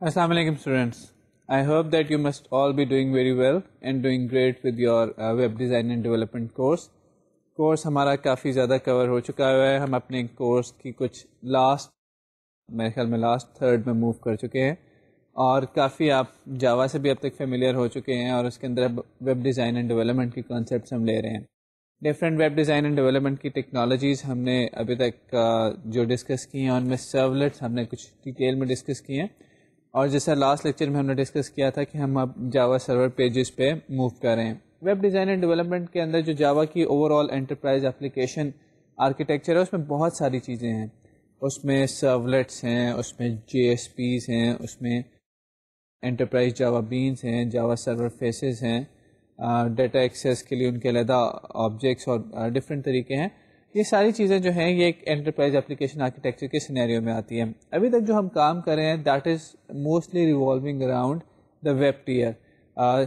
Assalamu alaikum students. I hope that you must all be doing very well and doing great with your uh, web design and development course. Course हमारा काफ़ी ज़्यादा cover हो चुका हुआ है हम अपने course की कुछ last मेरे ख्याल में लास्ट थर्ड में मूव कर चुके हैं और काफ़ी आप जावा से भी अब तक फेमिलियर हो चुके हैं और उसके अंदर अब वेब डिज़ाइन एंड डेवलपमेंट की कॉन्सेप्ट हम ले रहे हैं different web design and development की टेक्नोलॉजीज़ हमने अभी तक जो डिस्कस की हैं उनमें सर्वलेट्स हमने कुछ डिटेल में डिस्कस किए हैं और जैसा लास्ट लेक्चर में हमने डिस्कस किया था कि हम अब जावा सर्वर पेजेस पे मूव कर रहे हैं वेब डिज़ाइन एंड डेवलपमेंट के अंदर जो जावा की ओवरऑल एंटरप्राइज एप्लीकेशन आर्किटेक्चर है उसमें बहुत सारी चीज़ें हैं उसमें सर्वलेट्स हैं उसमें जे हैं उसमें एंटरप्राइज जावा बीन्स हैं जावा सर्वर फेसेस हैं डाटा एक्सेस के लिए उनके अलहदा ऑब्जेक्ट्स और डिफरेंट तरीके हैं ये सारी चीज़ें जो हैं ये एक एंटरप्राइज एप्लीकेशन आर्किटेक्चर के सिनेरियो में आती हैं अभी तक जो हम काम कर रहे हैं that is mostly revolving around the web tier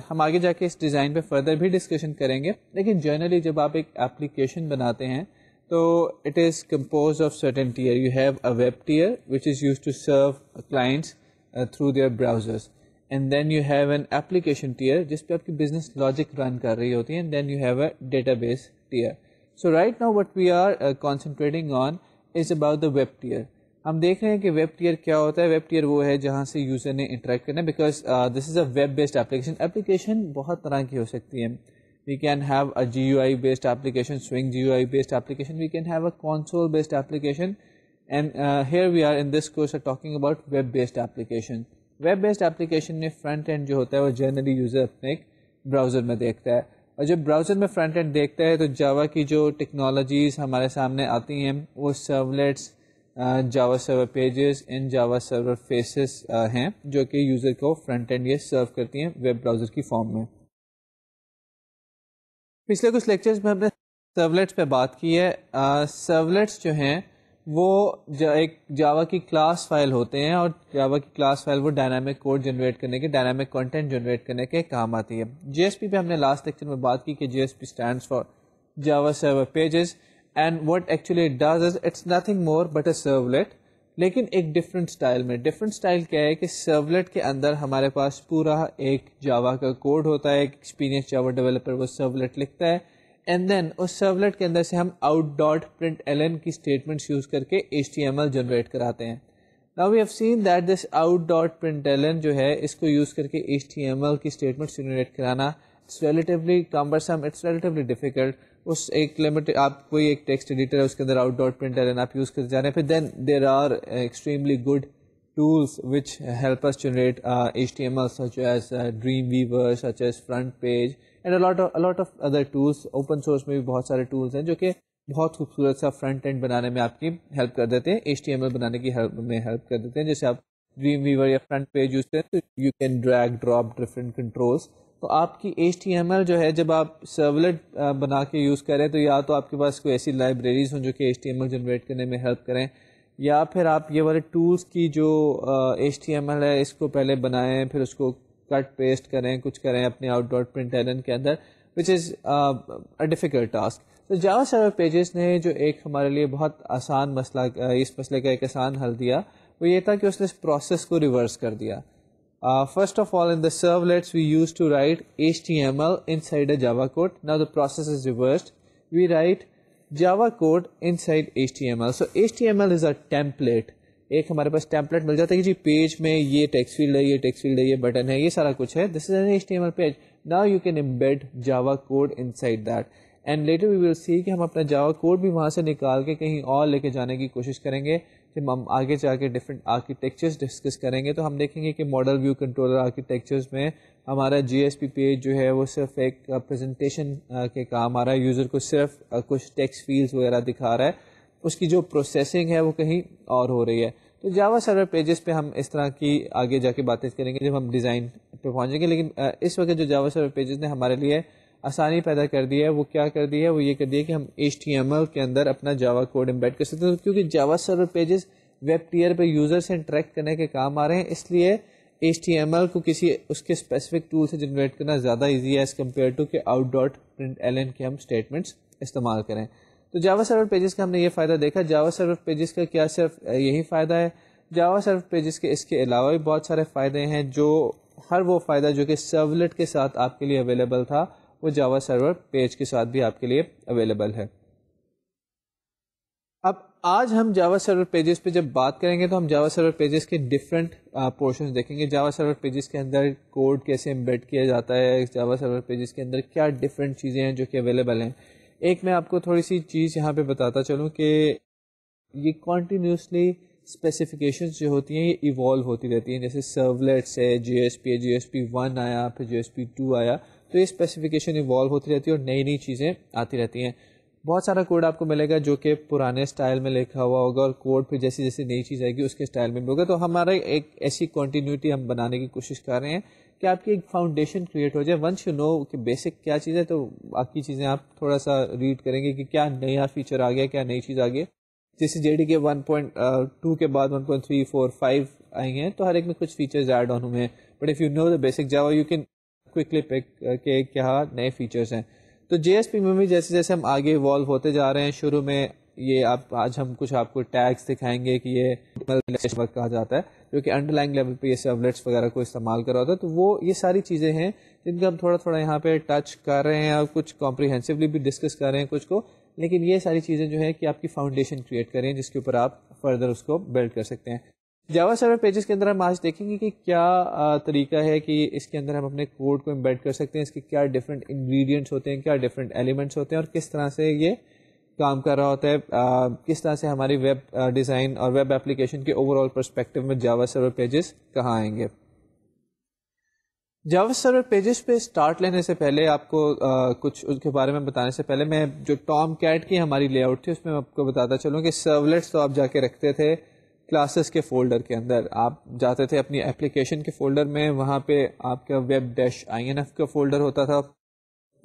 हम आगे जाके इस डिज़ाइन पे फर्दर भी डिस्कशन करेंगे लेकिन जनरली जब आप एक एप्लीकेशन बनाते हैं So it is composed of certain tier. You have a web tier which is used to serve clients uh, through their browsers. And then you have an application tier जिस पे आपकी business logic run कर रही होती है and then you have a database tier. So right now what we are uh, concentrating on is about the web tier. हम देख रहे हैं कि वेब टीयर क्या होता है वेब टीयर वो है जहाँ से यूज़र ने इंटरेक्ट करना है because this is a web based application application बहुत तरह की हो सकती है we can have a GUI based application, swing GUI based application, we can have a console based application and uh, here we are in this course are talking about web based application. Web based application में front end जो होता है वो generally user अपने एक browser में देखता है और जब ब्राउज़र में फ्रंट एंड देखता है तो जावा की जो टेक्नोलॉजीज़ हमारे सामने आती हैं वो servlets Java server pages and Java server faces हैं जो कि यूज़र को फ्रंट एंड ये सर्व करती हैं वेब ब्राउज़र की फॉर्म में पिछले कुछ लेक्चर्स में हमने सर्वलेट्स पे बात की है सर्वलेट्स uh, जो हैं वो जा, एक जावा की क्लास फाइल होते हैं और जावा की क्लास फाइल वो डायनामिक कोड जनरेट करने के डायनामिक कंटेंट जनरेट करने के काम आती है जीएसपी पे हमने लास्ट लेक्चर में बात की कि JSP stands for Java server pages and what actually it does is it's nothing more but a servlet लेकिन एक डिफरेंट स्टाइल में डिफरेंट स्टाइल क्या है कि सर्वलेट के अंदर हमारे पास पूरा एक जावा का कोड होता है एक एक्सपीरियंस जावा डेवलपर वो सर्वलेट लिखता है एंड देन उस सर्वलेट के अंदर से हम out dot print L N की स्टेटमेंट्स यूज़ करके H T M L generate कराते हैं now we have seen that this out dot print L N जो है इसको यूज़ करके एच टी एम एल की स्टेटमेंट्स जनरेट कराना it's relatively cumbersome it's relatively difficult उस एक लिमिट आप कोई एक टेक्स्ट एडिटर है उसके अंदर आउट डॉट प्रिंटर आप यूज़ करते जा रहे हैं फिर then there are extremely good tools which help us generate uh, HTML such as uh, Dreamweaver, such as Front Page and a lot of a lot of other tools. Open source में भी बहुत सारे tools हैं जो कि बहुत खूबसूरत सा फ्रंट एंड बनाने में आपकी हेल्प कर देते हैं एच बनाने की हेल्प में हेल्प कर देते हैं जैसे आप ड्रीम वीवर या फ्रंट पेज यूज करें तो you can drag drop different controls तो आपकी एच जो है जब आप सर्वलेट बना के यूज़ करें तो या तो आपके पास कोई ऐसी लाइब्रेरीज़ हों जो कि एच जनरेट करने में हेल्प करें या फिर आप ये वाले टूल्स की जो एच है इसको पहले बनाएं फिर उसको कट पेस्ट करें कुछ करें अपने आउट डॉट प्रिंट के अंदर which is a difficult task तो जावा सर्वर पेजेस ने जो एक हमारे लिए बहुत आसान मसला इस मसले का एक आसान हल दिया वो ये था कि उसने इस प्रोसेस को रिवर्स कर दिया Uh, first of all, in the servlets, we used to write HTML inside a Java code. Now the process is reversed. We write Java code inside HTML. So HTML is a template. एक हमारे पास template मिल जाता है कि जी page में ये text field है ये text field है ये बटन है ये सारा कुछ है this is an H T M L page now you can embed Java code inside that and later we will see कि हम अपना जावा कोड भी वहाँ से निकाल के कहीं और लेके जाने की कोशिश करेंगे जब हम आगे जाके डिफरेंट आर्किटेक्चर्स डिस्कस करेंगे तो हम देखेंगे कि मॉडल व्यू कंट्रोलर आर्किटेक्चर्स में हमारा जी एस पी पेज जो है वो सिर्फ एक प्रेजेंटेशन के काम आ रहा है यूज़र को सिर्फ कुछ टेक्स्ट फील्ड्स वगैरह दिखा रहा है उसकी जो प्रोसेसिंग है वो कहीं और हो रही है तो जावा सर्वर पेजेस पे हम इस तरह की आगे जाके बातें करेंगे जब हम डिज़ाइन पे पहुंचेंगे लेकिन इस वक्त जो जावा सर्वर पेजेस ने हमारे लिए आसानी पैदा कर दी है वो क्या कर दी है वो ये कर दी है कि हम एच के अंदर अपना जावा कोड एम्बेड कर सकते हैं तो क्योंकि Java server pages web tier पर यूज़र से इंटरेक्ट करने के काम आ रहे हैं इसलिए एच को किसी उसके स्पेसिफिक टूल से जनरेट करना ज़्यादा ईजी है एज़ कम्पेयर टू के out dot print L N के हम स्टेटमेंट्स इस्तेमाल करें तो जावा सर्वर पेजेस का हमने ये फ़ायदा देखा जावा सर्वर पेजेस का क्या सिर्फ यही फ़ायदा है जावा सर्वर पेजेस के इसके अलावा भी बहुत सारे फ़ायदे हैं जो हर वो फ़ायदा जो कि सर्वलेट के साथ आपके लिए अवेलेबल था वो जावा सर्वर पेज के साथ भी आपके लिए अवेलेबल है अब आज हम जावा सर्वर पेजेस पे जब बात करेंगे तो हम जावा सर्वर पेजेस के डिफरेंट पोर्शन देखेंगे जावा सर्वर पेजेस के अंदर कोड कैसे एम्बेड किया जाता है जावा सर्वर पेजेस के अंदर क्या डिफरेंट चीज़ें हैं जो कि अवेलेबल हैं एक मैं आपको थोड़ी सी चीज़ यहाँ पे बताता चलूँ कि ये कॉन्टीन्यूसली स्पेसिफिकेशन जो होती हैं ये इवॉल्व होती रहती हैं जैसे सर्वलेट्स है जी एस पी है जी एस पी वन आया फिर जी एस पी टू आया तो ये स्पेसिफिकेशन इवॉल्व होती रहती है और नई नई चीज़ें आती रहती हैं बहुत सारा कोड आपको मिलेगा जो कि पुराने स्टाइल में लिखा हुआ होगा और कोड पे जैसी जैसी नई चीज़ आएगी उसके स्टाइल में भी होगा तो हमारा एक ऐसी कॉन्टीन्यूटी हम बनाने की कोशिश कर रहे हैं कि आपकी एक फाउंडेशन क्रिएट हो जाए वंस यू नो कि बेसिक क्या चीज़ है तो बाकी चीज़ें आप थोड़ा सा रीड करेंगे कि क्या नया फीचर आ गया क्या नई चीज़ आ गई जैसे J D K one point two के बाद one point three four five आई हैं तो हर एक में कुछ फीचर्स ऐड ऑन हुए हैं but if you know the basic Java you can quickly pick uh, के क्या नए फीचर्स हैं तो जे में भी जैसे जैसे हम आगे इवॉल्व होते जा रहे हैं शुरू में ये आप आज हम कुछ आपको टैग्स दिखाएंगे कि ये वर्क कहा जाता है जो कि अंडरलाइंग लेवल पे ये सर्वलेट्स वगैरह को इस्तेमाल कर रहा होता है तो वो ये सारी चीज़ें हैं जिनका हम थोड़ा थोड़ा यहाँ पे टच कर रहे हैं और कुछ कॉम्प्रिहेंसिवली भी डिस्कस कर रहे हैं कुछ को लेकिन ये सारी चीज़ें जो है कि आपकी फाउंडेशन क्रिएट करें जिसके ऊपर आप फर्दर उसको बिल्ड कर सकते हैं जावा सर्वर पेजेस के अंदर हम आज देखेंगे कि क्या तरीका है कि इसके अंदर हम अपने कोड को इम्बेड कर सकते हैं इसके क्या डिफरेंट इंग्रेडिएंट्स होते हैं क्या डिफरेंट एलिमेंट्स होते हैं और किस तरह से ये काम कर रहा होता है किस तरह से हमारी वेब डिज़ाइन और वेब एप्लीकेशन के ओवरऑल परस्पेक्टिव में जावा सर्वर पेजेस कहाँ आएंगे जावा सर्वर पेजेस पे स्टार्ट लेने से पहले आपको आ, कुछ उसके बारे में बताने से पहले मैं जो टॉम कैट की हमारी लेआउट थी उसमें आपको बताता चलूँ कि सर्वलेट्स तो आप जाके रखते थे क्लासेस के फ़ोल्डर के अंदर आप जाते थे अपनी एप्लीकेशन के फ़ोल्डर में वहाँ पे आपका वेब डैश आई का फ़ोल्डर होता था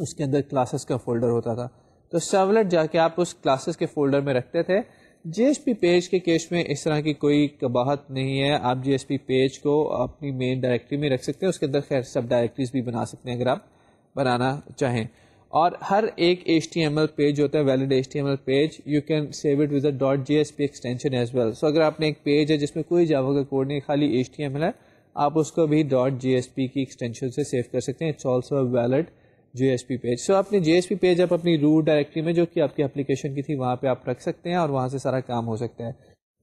उसके अंदर क्लासेस का फ़ोल्डर होता था तो सर्वलेट जाके आप उस क्लासेस के फ़ोल्डर में रखते थे जेएसपी पेज के केस में इस तरह की कोई कबाहत नहीं है आप जेएसपी पेज को अपनी मेन डायरेक्टरी में रख सकते हैं उसके अंदर खैर सब डायरेक्टरीज भी बना सकते हैं अगर आप बनाना चाहें और हर एक H T M L page होता है valid H T M L page you can save it with a dot J S P extension as well so अगर आपने एक पेज है जिसमें कोई जावा का कोड नहीं खाली एच टी एम एल है आप उसको भी डॉट जी एस पी की एक्सटेंशन से सेव कर सकते हैं it's also a valid J S P page so आपने जी एस पी पेज आप अपनी रूट डायरेक्टरी में जो कि आपकी एप्लीकेशन की थी वहाँ पर आप रख सकते हैं और वहाँ से सारा काम हो सकता है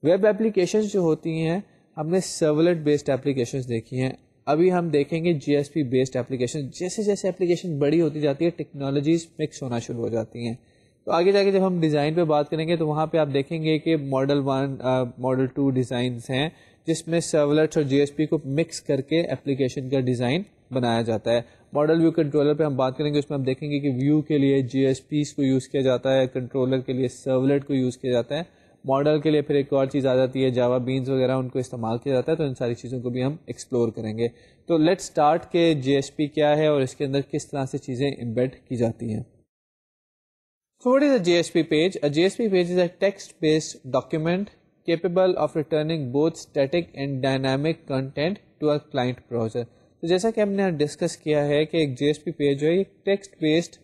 वेब एप्लीकेशन जो होती हैं हमने सर्वलेट बेस्ड एप्लीकेशन देखी हैं अभी हम देखेंगे जीएसपी बेस्ड एप्लीकेशन जैसे जैसे एप्लीकेशन बड़ी होती जाती है टेक्नोलॉजीज मिक्स होना शुरू हो जाती हैं तो आगे जाके जब हम डिज़ाइन पे बात करेंगे तो वहाँ पे आप देखेंगे कि model one model two design हैं जिसमें सर्वलेट्स और जीएसपी को मिक्स करके एप्लीकेशन का डिज़ाइन बनाया जाता है मॉडल व्यू कंट्रोलर पर हम बात करेंगे उसमें आप देखेंगे कि व्यू के लिए जी को यूज़ किया जाता है कंट्रोलर के लिए सर्वलेट को यूज़ किया जाता है मॉडल के लिए फिर एक और चीज़ आ जाती है जावा बीन्स वगैरह उनको इस्तेमाल किया जाता है तो इन सारी चीज़ों को भी हम एक्सप्लोर करेंगे तो लेट स्टार्ट के जी क्या है और इसके अंदर किस तरह से चीज़ें इम्बेड की जाती हैं So what is a GSP page? A GSP page is a text-based document capable of returning both static and dynamic content to a client browser. तो जैसा कि हमने डिस्कस किया है कि एक JSP पेज जो है एक टेक्स्ट बेस्ड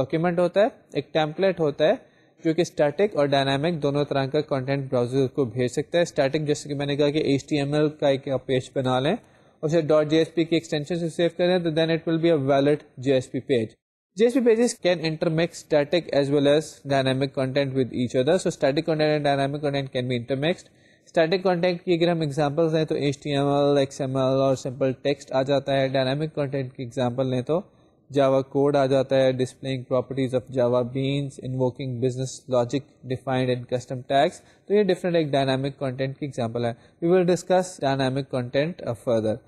डॉक्यूमेंट होता है एक टेम्पलेट होता है क्योंकि स्टैटिक और डायनामिक दोनों तरह का कंटेंट ब्राउजर को भेज सकता है स्टैटिक जैसे कि मैंने कहा कि एच का एक पेज बना लें उसे डॉट जे की एक्सटेंशन से सेव करें तो then it will be a valid J page JSP pages can intermix static as well as dynamic content with each other. So static content and dynamic content can be intermixed. Static content की अगर हम examples लें तो H T M L X M L और simple text आ जाता है dynamic content की एग्जांपल लें तो जावा कोड आ जाता है displaying properties of Java beans invoking business logic defined and custom tags तो ये डिफरेंट एक डायनामिक कंटेंट की एग्जांपल है we will discuss dynamic content further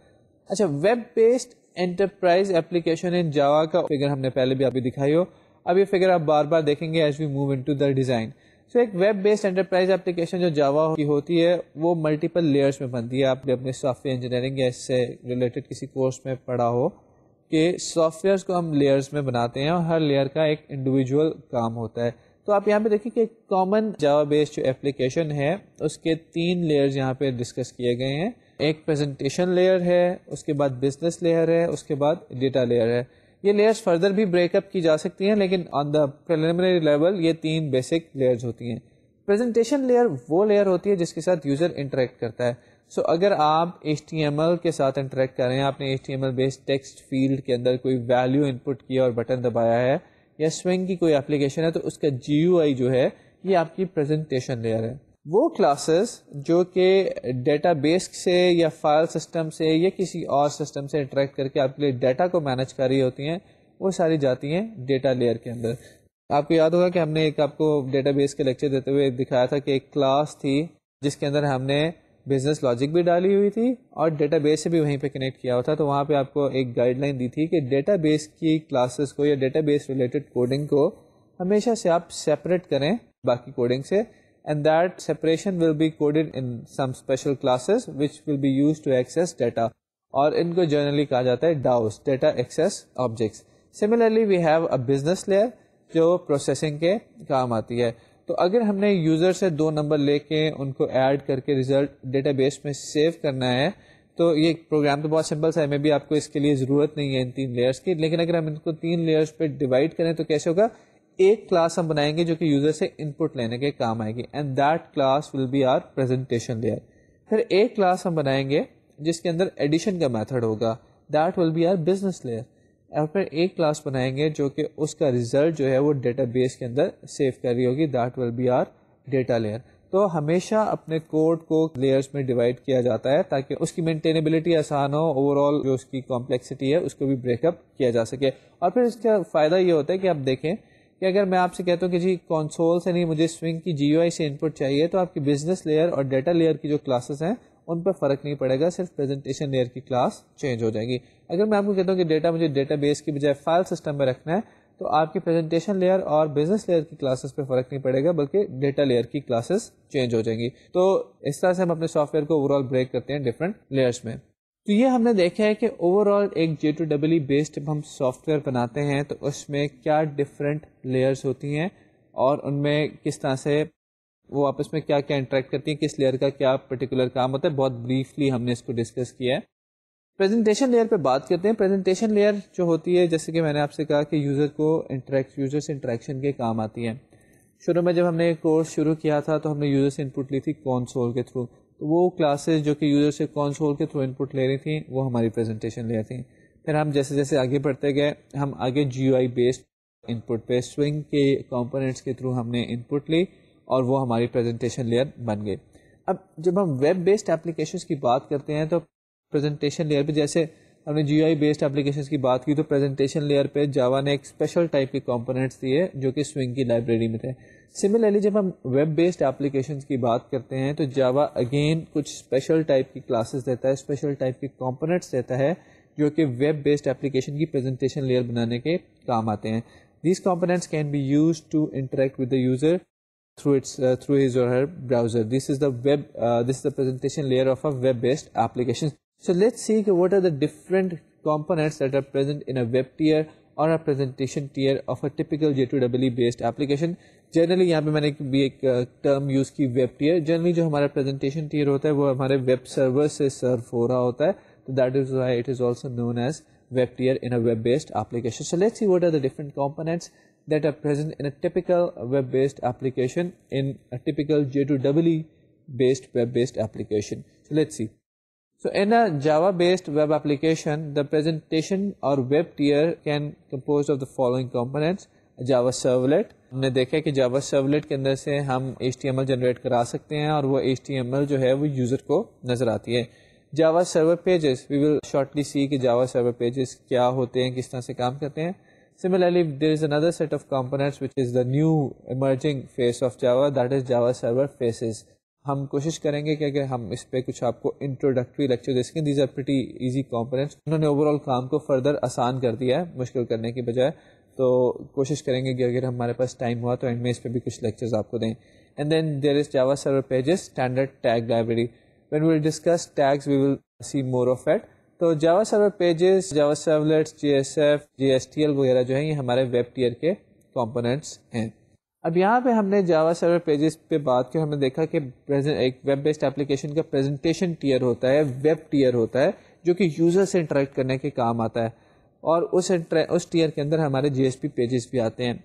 अच्छा web based enterprise application in Java का फिगर हमने पहले भी अभी दिखाई हो अब ये फिगर आप बार बार देखेंगे as we move into the design so एक वेब बेस्ड एंटरप्राइज एप्लीकेशन जो जावा की होती है वो मल्टीपल लेयर्स में बनती है आप अपने सॉफ्टवेयर इंजीनियरिंग या इससे रिलेटेड किसी कोर्स में पढ़ा हो के सॉफ्टवेयर को हम लेयर्स में बनाते हैं और हर लेयर का एक इंडिविजुअल काम होता है तो आप यहाँ पे देखिए कि कॉमन जावा बेस्ड जो एप्लीकेशन है उसके तीन लेयर्स यहाँ पे डिस्कस किए गए हैं एक प्रेजेंटेशन लेयर है उसके बाद बिजनेस लेयर है उसके बाद डेटा लेयर है ये लेयर्स फर्दर भी ब्रेकअप की जा सकती हैं लेकिन ऑन द प्रिलिमिनरी लेवल ये तीन बेसिक लेयर्स होती हैं प्रेजेंटेशन लेयर वो लेयर होती है जिसके साथ यूज़र इंटरेक्ट करता है सो so, अगर आप एच के साथ इंटरेक्ट कर रहे हैं आपने एच बेस्ड टेक्स्ट फील्ड के अंदर कोई वैल्यू इनपुट किया और बटन दबाया है या स्विंग की कोई एप्लीकेशन है तो उसका जी जो है ये आपकी प्रेजेंटेशन लेयर है वो क्लासेस जो कि डेटाबेस से या फाइल सिस्टम से या किसी और सिस्टम से इंटरेक्ट करके आपके लिए डाटा को मैनेज कर रही होती हैं वो सारी जाती हैं डेटा लेयर के अंदर आपको याद होगा कि हमने एक आपको डेटाबेस के लेक्चर देते हुए दिखाया था कि एक क्लास थी जिसके अंदर हमने बिज़नेस लॉजिक भी डाली हुई थी और डेटा बेस से भी वहीं पे कनेक्ट किया हुआ था तो वहाँ पे आपको एक गाइडलाइन दी थी कि बेस की क्लासेस को या बेस रिलेटेड कोडिंग को हमेशा से आप सेपरेट करें बाकी कोडिंग से and that separation will be coded in some special classes which will be use to access data और इनको जनरली कहा जाता है DAOs data access objects similarly we have a business layer जो प्रोसेसिंग के काम आती है तो अगर हमने यूज़र से दो नंबर लेके उनको ऐड करके रिज़ल्ट डेटाबेस में सेव करना है तो ये प्रोग्राम तो बहुत सिंपल सा है मे भी आपको इसके लिए ज़रूरत नहीं है इन तीन लेयर्स की लेकिन अगर हम इनको तीन लेयर्स पे डिवाइड करें तो कैसे होगा एक क्लास हम बनाएंगे जो कि यूज़र से इनपुट लेने के काम आएगी and that class will be our presentation layer फिर एक क्लास हम बनाएंगे जिसके अंदर एडिशन का मेथड होगा that will be our business layer और फिर एक क्लास बनाएंगे जो कि उसका रिज़ल्ट जो है वो डेटाबेस के अंदर सेव कर रही होगी that will be our data layer तो हमेशा अपने कोड को लेयर्स में डिवाइड किया जाता है ताकि उसकी मेंटेनेबिलिटी आसान हो ओवरऑल जो उसकी कॉम्प्लेक्सिटी है उसको भी ब्रेकअप किया जा सके और फिर इसका फ़ायदा ये होता है कि आप देखें कि अगर मैं आपसे कहता हूँ कि जी कॉन्सोल से नहीं मुझे स्विंग की जी से इनपुट चाहिए तो आपकी बिजनेस लेयर और डेटा लेयर की जो क्लासेस हैं उन पर फ़र्क नहीं पड़ेगा सिर्फ प्रेजेंटेशन लेयर की क्लास चेंज हो जाएगी अगर मैं आपको कहता हूँ कि डेटा मुझे डेटा बेस की बजाय फाइल सिस्टम में रखना है तो आपकी प्रेजेंटेशन लेयर और बिजनेस लेयर की क्लासेस पे फर्क नहीं पड़ेगा बल्कि डेटा लेयर की क्लासेस चेंज हो जाएंगी तो इस तरह से हम अपने सॉफ्टवेयर को ओवरऑल ब्रेक करते हैं डिफरेंट लेयर्स में तो ये हमने देखा है कि ओवरऑल एक जे टू डब्ल्यू बेस्ड जब हम सॉफ्टवेयर बनाते हैं तो उसमें क्या डिफरेंट लेयर्स होती हैं और उनमें किस तरह से वो आपस में क्या क्या इंटरेक्ट करती हैं किस लेयर का क्या पर्टिकुलर काम होता है बहुत ब्रीफली हमने इसको डिस्कस किया है प्रेजेंटेशन लेयर पे बात करते हैं प्रेजेंटेशन लेयर जो होती है जैसे कि मैंने आपसे कहा कि यूज़र को इंटरेक्ट यूज़र से इंटरेक्शन के काम आती है शुरू में जब हमने कोर्स शुरू किया था तो हमने यूज़र से इनपुट ली थी कॉन्सोल के थ्रू तो वो क्लासेस जो कि यूज़र से कॉन्सोल के थ्रू इनपुट ले रही थी वो हमारी प्रेजेंटेशन लेयर थी फिर हम जैसे जैसे आगे बढ़ते गए हम आगे जी बेस्ड इनपुट पे स्विंग के कंपोनेंट्स के थ्रू हमने इनपुट ली और वो हमारी प्रेजेंटेशन लेयर बन गई अब जब हम वेब बेस्ड एप्लीकेशंस की बात करते हैं तो प्रेजेंटेशन लेयर पे जैसे हमने जी आई बेस्ड एप्लीकेशन की बात की तो प्रेजेंटेशन लेयर पे जावा ने एक स्पेशल टाइप के कंपोनेंट्स दिए जो कि स्विंग की लाइब्रेरी में थे सिमिलरली जब हम वेब बेस्ड एप्लीकेशन की बात करते हैं तो जावा अगेन कुछ स्पेशल टाइप की क्लासेस देता है स्पेशल टाइप के कंपोनेंट्स देता है जो कि वेब बेस्ड एप्लीकेशन की प्रेजेंटेशन लेयर बनाने के काम आते हैं this components can be use to interact with the user through its uh, through his or her browser this is the web uh, this is the presentation layer of a web So let's see what are the different components that are present in a web tier or a presentation tier of a typical J2EE based application. Generally, here I have used a term used web tier. Generally, our presentation tier is served on our web server. Se serve ho so that is why it is also known as web tier in a web based application. So let's see what are the different components that are present in a typical web based application in a typical J2EE based web based application. So let's see. So in a Java based web application, the presentation or web tier can compose of the following components. Java servlet हमने देखा है कि जावा servlet के अंदर से हम H generate करा सकते हैं और वो एच जो है वो यूज़र को नज़र आती है Java server pages we will shortly see कि जावा सर्वर पेजेस क्या होते हैं किस तरह से काम करते हैं similarly there is another set of components which is the new emerging phase of java that is java server faces हम कोशिश करेंगे कि अगर हम इस पर कुछ आपको इंट्रोडक्टरी लेक्चर दे सकें these are pretty easy components उन्होंने ओवरऑल काम को फर्दर आसान कर दिया है मुश्किल करने के बजाय तो कोशिश करेंगे कि अगर हमारे पास टाइम हुआ तो एंड में इस पर भी कुछ लेक्चर्स आपको दें and then there is Java server pages standard tag library when we'll discuss tags we will see more of it तो Java server pages Java servlets J S F J S T L वगैरह जो है ये हमारे web tier के components हैं अब यहाँ पे हमने जावा सर्वर पेजेस पे बात की हमने देखा कि प्रेजेंट एक वेब बेस्ड एप्लीकेशन का प्रेजेंटेशन टीयर होता है वेब टीयर होता है जो कि यूज़र से इंटरेक्ट करने के काम आता है और उस उस टीयर के अंदर हमारे जीएसपी पेजेस भी आते हैं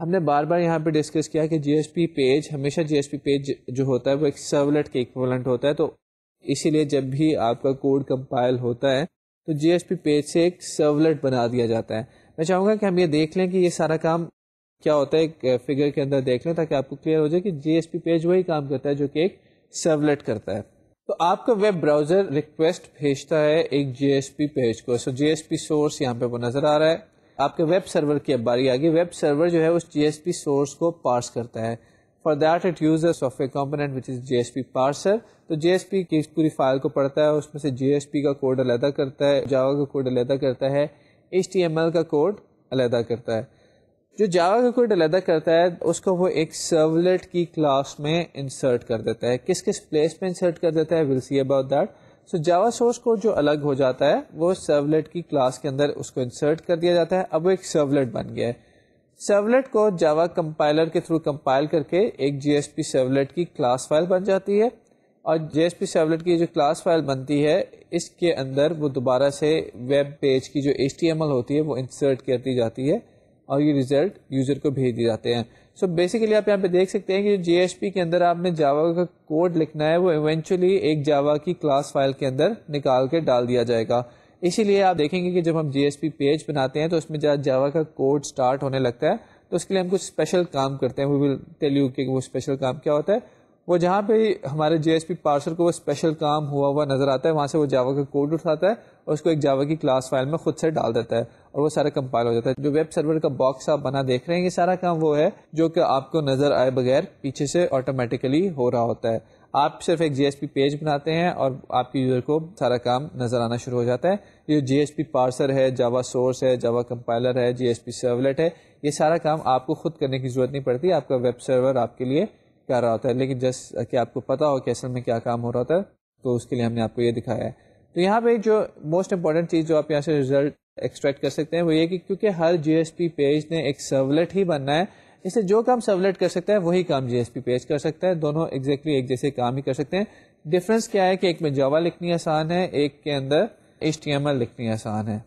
हमने बार बार यहाँ पे डिस्कस किया कि जीएसपी पेज हमेशा जीएसपी पेज जो होता है वो एक सर्वलेट के इक्वलेंट होता है तो इसीलिए जब भी आपका कोड कंपाइल होता है तो जीएसपी पेज से एक सर्वलेट बना दिया जाता है मैं चाहूँगा कि हम ये देख लें कि ये सारा काम क्या होता है एक फिगर के अंदर देख लें ताकि आपको क्लियर हो जाए कि जीएसपी पेज वही काम करता है जो कि एक सर्वलेट करता है तो आपका वेब ब्राउजर रिक्वेस्ट भेजता है एक जीएसपी पेज को so J S P source यहाँ पे वो नजर आ रहा है आपके वेब सर्वर की अब बारी आ गई वेब सर्वर जो है उस जीएसपी सोर्स को पार्स करता है for that it use software component which is JSP parser तो जीएसपी की पूरी फाइल को पढ़ता है उसमें से जीएसपी का कोड अलहदा करता है जावा का कोड अलहदा करता है एच का कोड अलहदा करता है जो जावा का कोड अलहदा करता है उसको वो एक सर्वलेट की क्लास में इंसर्ट कर देता है किस किस प्लेस पे इंसर्ट कर देता है will see about that so Java source code जो अलग हो जाता है वो सर्वलेट की क्लास के अंदर उसको इंसर्ट कर दिया जाता है अब वो एक सर्वलेट बन गया है सर्वलेट को जावा कंपाइलर के थ्रू कंपाइल करके एक जीएसपी सर्वलेट की क्लास फाइल बन जाती है और जेएसपी सर्वलेट की जो क्लास फाइल बनती है इसके अंदर वो दोबारा से वेब पेज की जो एच होती है वो इंसर्ट कर दी जाती है और ये रिजल्ट यूज़र को भेज दिए जाते हैं सो so बेसिकली आप यहाँ पे देख सकते हैं कि जो जे के अंदर आपने जावा का कोड लिखना है वो इवेंचुअली एक जावा की क्लास फाइल के अंदर निकाल के डाल दिया जाएगा इसीलिए आप देखेंगे कि जब हम जे पेज बनाते हैं तो उसमें जहाँ जावा का कोड स्टार्ट होने लगता है तो उसके लिए हम कुछ स्पेशल काम करते हैं वी विल टेल यू कि वो स्पेशल काम क्या होता है वो जहाँ पे हमारे जे एस पी पार्सल को वो स्पेशल काम हुआ हुआ नज़र आता है वहाँ से वो जावा का कोड उठाता है और उसको एक जावा की क्लास फाइल में खुद से डाल देता है और वो सारा कंपाइल हो जाता है जो वेब सर्वर का बॉक्स आप बना देख रहे हैं ये सारा काम वो है जो कि आपको नज़र आए बगैर पीछे से ऑटोमेटिकली हो रहा होता है आप सिर्फ एक जीएसपी पेज बनाते हैं और आपके यूज़र को सारा काम नज़र आना शुरू हो जाता है ये जीएसपी पार्सर है जावा सोर्स है जावा कंपाइलर है जीएसपी सर्वलेट है ये सारा काम आपको खुद करने की ज़रूरत नहीं पड़ती आपका वेब सर्वर आपके लिए कर रहा होता है लेकिन जस्ट कि आपको पता हो कि असल में क्या काम हो रहा होता है तो उसके लिए हमने आपको ये दिखाया है तो यहाँ पे जो मोस्ट इंपॉर्टेंट चीज़ जो आप यहाँ से रिजल्ट एक्सट्रैक्ट कर सकते हैं वो ये कि क्योंकि हर जीएसपी पेज ने एक सर्वलेट ही बनना है इससे जो काम सर्वलेट कर सकता है वही काम जीएसपी पेज कर सकता है दोनों एग्जैक्टली exactly एक जैसे काम ही कर सकते हैं डिफरेंस क्या है कि एक में जावा लिखनी आसान है एक के अंदर एच लिखनी आसान है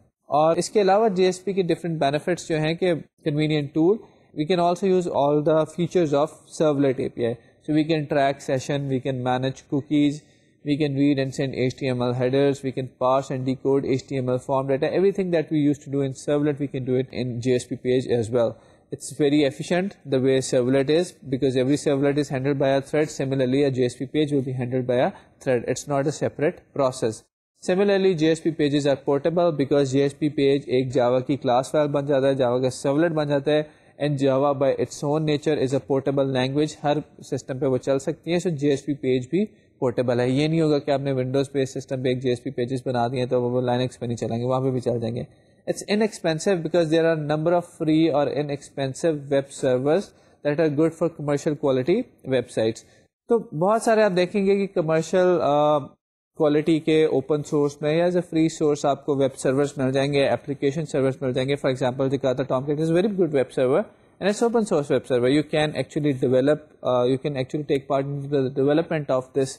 और इसके अलावा जीएसपी के डिफरेंट बेनिफिट्स जो हैं कि convenient tool we can also use all the features of servlet API. So we can track session, we can manage cookies, we can read and send HTML headers, we can parse and decode HTML form data, everything that we used to do in servlet, we can do it in JSP page as well. It's very efficient the way servlet is because every servlet is handled by a thread. Similarly, a JSP page will be handled by a thread. It's not a separate process. Similarly, JSP pages are portable because JSP page एक Java की class file, बन जाता है Java and Java by its own nature is a portable language हर system पे वो चल सकती है सो जे पेज भी पोर्टेबल है ये नहीं होगा कि आपने विंडोज़ पे सिस्टम पे एक जे पेजेस बना दिए तो वो लाइनक्स पे नहीं चलेंगे वहाँ पे भी चल जाएंगे it's inexpensive because there are number of free और inexpensive web servers that are good for commercial quality websites तो बहुत सारे आप देखेंगे कि कमर्शियल क्वालिटी के ओपन सोर्स में या एज ए फ्री सोर्स आपको वेब सर्वर्स मिल जाएंगे एप्लीकेशन सर्वर्स मिल जाएंगे फॉर एग्जाम्पल दिखा था Tom is very good web server and it's open source web server you can actually develop uh, you can actually take part in the development of this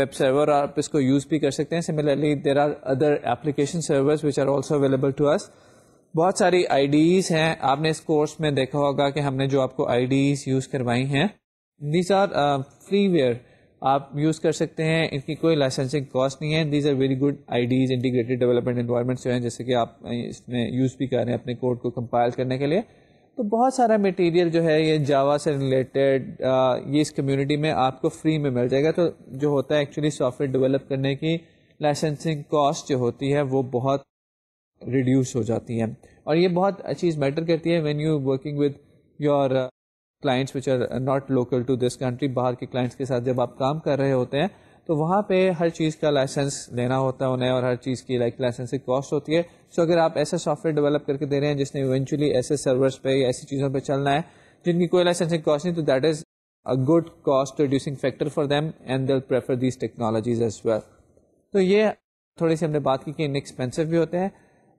web server और आप इसको use भी कर सकते हैं similarly there are other application servers which are also available to us बहुत सारी IDs हैं आपने इस कोर्स में देखा होगा कि हमने जो आपको आईडीज यूज़ करवाई हैं दीज आर फ्रीवेयर आप यूज़ कर सकते हैं इनकी कोई लाइसेंसिंग कॉस्ट नहीं है these are very good IDEs integrated development environments जो हैं जैसे कि आप इसमें यूज़ भी कर रहे हैं अपने कोड को कंपाइल करने के लिए तो बहुत सारा मटेरियल जो है ये जावा से रिलेटेड ये इस कम्युनिटी में आपको फ्री में मिल जाएगा तो जो होता है एक्चुअली सॉफ्टवेयर डेवलप करने की लाइसेंसिंग कॉस्ट जो होती है वो बहुत रिड्यूस हो जाती है और ये बहुत चीज़ मैटर करती है when you working with your clients which are not local to this country बाहर के क्लाइंट्स के साथ जब आप काम कर रहे होते हैं तो वहाँ पे हर चीज़ का लाइसेंस लेना होता है उन्हें और हर चीज़ की लाइक लाइसेंस की कॉस्ट होती है सो अगर आप ऐसा सॉफ्टवेयर डेवलप करके दे रहे हैं जिसने इवेंचुअली ऐसे सर्वर्स पे ऐसी चीज़ों पे चलना है जिनकी कोई लाइसेंसिंग कॉस्ट नहीं तो that is a good cost reducing factor for them and they prefer these technologies as well तो ये थोड़ी सी हमने बात की कि इनएक्सपेंसिव भी होते हैं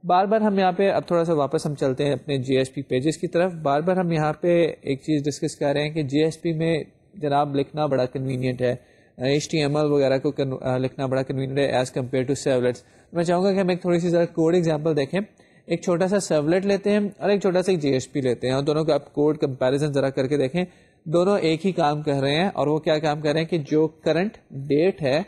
बार बार हम यहाँ पे अब थोड़ा सा वापस हम चलते हैं अपने जीएसपी पेजेस की तरफ बार बार हम यहाँ पे एक चीज़ डिस्कस कर रहे हैं कि जीएसपी में जनाब लिखना बड़ा कन्वीनियंट है एच टी एम एल वगैरह को कन, आ, लिखना बड़ा कन्वीनियंट है एज़ कम्पेयर टू सेवलेट्स मैं चाहूँगा कि हम एक थोड़ी सी ज़रा कोड एग्जाम्पल देखें एक छोटा सा सेवलेट लेते हैं और एक छोटा सा जी लेते हैं और दोनों का आप कोड कंपेरिजन ज़रा करके देखें दोनों एक ही काम कर रहे हैं और वो क्या काम कर रहे हैं कि जो करंट डेट है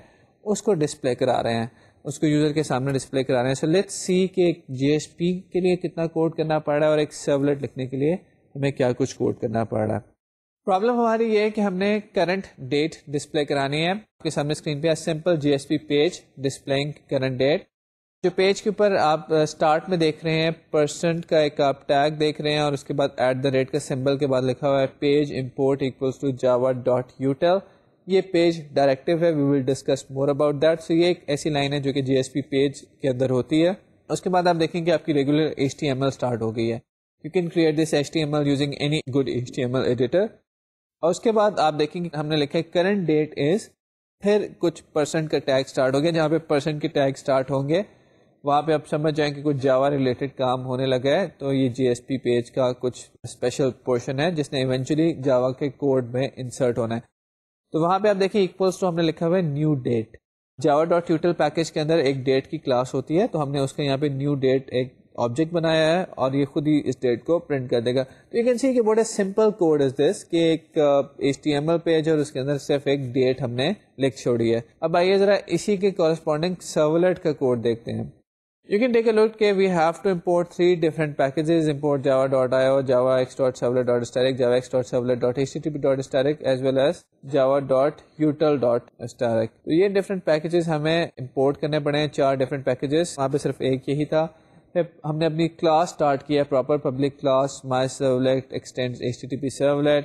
उसको डिस्प्ले करा रहे हैं उसको यूज़र के सामने डिस्प्ले कराना है सो लेट्स सी कि एक जीएसपी के लिए कितना कोड करना पड़ रहा है और एक सर्वलेट लिखने के लिए हमें क्या कुछ कोड करना पड़ रहा है प्रॉब्लम हमारी ये है कि हमने करंट डेट डिस्प्ले करानी है आपके सामने स्क्रीन पे simple JSP page displaying current date जो पेज के ऊपर आप स्टार्ट uh, में देख रहे हैं परसेंट का एक आप टैग देख रहे हैं और उसके बाद एट द रेट का सिंबल के बाद लिखा हुआ है page import equals to Java dot util ये पेज डायरेक्टिव है we will discuss more about that so ये एक ऐसी लाइन है जो कि जीएसपी पेज के अंदर होती है उसके बाद आप देखेंगे आपकी रेगुलर एच स्टार्ट हो गई है you can create this H using any good H editor और उसके बाद आप देखेंगे हमने लिखा है करंट डेट इज फिर कुछ परसेंट का टैग स्टार्ट हो गया जहाँ पे परसेंट के टैग स्टार्ट होंगे वहाँ पे आप समझ जाएं कि कुछ जावा रिलेटेड काम होने लगा है तो ये जीएसपी पेज का कुछ स्पेशल पोर्शन है जिसने इवेंचुअली जावा के कोड में इंसर्ट होना है तो वहां पे आप देखिए इक्वल्स टू हमने लिखा हुआ है new date Java dot util package के अंदर एक डेट की क्लास होती है तो हमने उसके यहाँ पे न्यू डेट एक ऑब्जेक्ट बनाया है और ये खुद ही इस डेट को प्रिंट कर देगा तो यू कैन सी कि बड़ा सिंपल कोड इज दिस कि एक H T M L page और उसके अंदर सिर्फ एक डेट हमने लिख छोड़ी है अब आइए जरा इसी के कॉरस्पॉन्डिंग सर्वलेट का कोड देखते हैं You can take a look okay, We have to import three different packages, import java.io, javax.servlet.static, javax.servlet.http.static as well as java.util.static. so ये different packages हमें import करने पड़े हैं चार different packages. वहाँ पे सिर्फ एक यही था. फिर हमने class start kiya proper public class my servlet extends http servlet.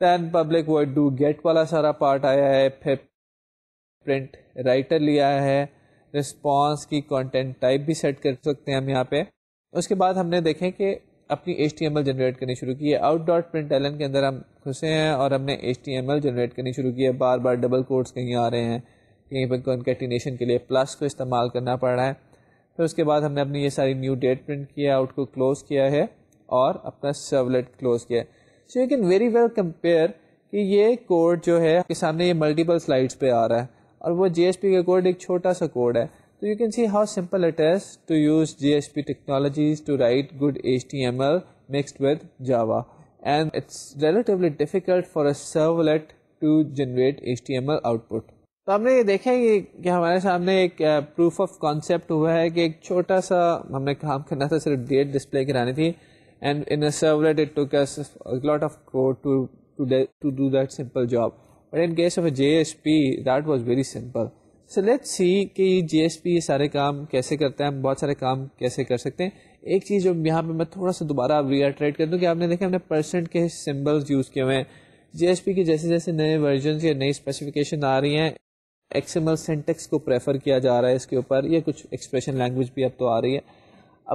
Then public void do get wala sara part आया hai फिर print writer liya hai response की कॉन्टेंट टाइप भी सेट कर सकते हैं हम यहाँ पे उसके बाद हमने देखें कि अपनी H T M L generate करनी शुरू की है आउट डॉट प्रिंट एलन के अंदर हम घुसे हैं और हमने H T M L generate करनी शुरू की है बार बार डबल कोड्स कहीं आ रहे हैं कहीं पर कॉन्केटिनेशन के लिए प्लस को इस्तेमाल करना पड़ रहा है फिर उसके बाद हमने अपनी ये सारी न्यू डेट प्रिंट किया आउट को क्लोज़ किया है और अपना सर्वलेट क्लोज़ किया है so you can very well compare कि ये कोड जो है आपके सामने ये मल्टीपल स्लाइड्स पर आ रहा है और वो जी पी का कोड एक छोटा सा कोड है तो you can see how simple it is to use J S P technologies to write good H T M L mixed with Java and it's relatively difficult for a servlet to generate H T M L output तो हमने ये देखा है कि हमारे सामने एक proof of concept हुआ है कि एक छोटा सा हमने काम करना था तो सिर्फ डेट डिस्प्ले करानी थी and in a servlet it takes lot of code to to do that simple job But in case of a JSP, that was very simple. So let's see कि JSP ये सारे काम कैसे करता है हम बहुत सारे काम कैसे कर सकते हैं एक चीज़ जो यहाँ पे मैं थोड़ा सा दोबारा रीअट्रेट कर दूँ कि आपने देखा हमने परसेंट के सिम्बल्स यूज़ किए हुए हैं जेएसपी के जैसे जैसे नए वर्जन या नई स्पेसिफिकेशन आ रही हैं एक्सएमएल सेंटेक्स को प्रेफर किया जा रहा है इसके ऊपर या कुछ एक्सप्रेशन लैंग्वेज भी अब तो आ रही है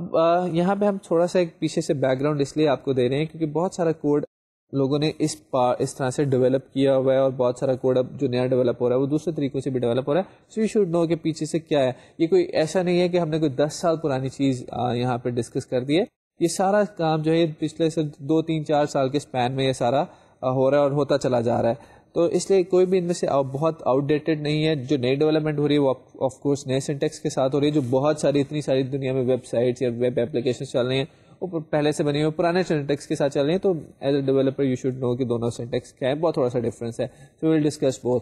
अब यहाँ पे हम थोड़ा सा एक पीछे से बैकग्राउंड इसलिए आपको दे रहे हैं क्योंकि बहुत सारा कोड लोगों ने इस पा इस तरह से डेवलप किया हुआ है और बहुत सारा कोड अब जो नया डेवलप हो रहा है वो दूसरे तरीकों से भी डेवलप हो रहा है सो यू शुड नो के पीछे से क्या है ये कोई ऐसा नहीं है कि हमने कोई दस साल पुरानी चीज़ यहाँ पर डिस्कस कर दी है ये सारा काम जो है पिछले से दो तीन चार साल के स्पैन में ये सारा हो रहा है और होता चला जा रहा है तो इसलिए कोई भी इनमें से बहुत आउटडेटेड नहीं है जो नई डेवलपमेंट हो रही है वो ऑफ कोर्स नए सिंटेक्स के साथ हो रही है जो बहुत सारी इतनी सारी दुनिया में वेबसाइट्स या वेब एप्लीकेशन चल रही हैं वो पहले से बनी हुए पुराने सेंटेक्स के साथ चल रहे हैं तो as a developer you should know कि दोनों सिंटेक्स क्या है बहुत थोड़ा सा डिफरेंस है सो विल डिस्कस बोथ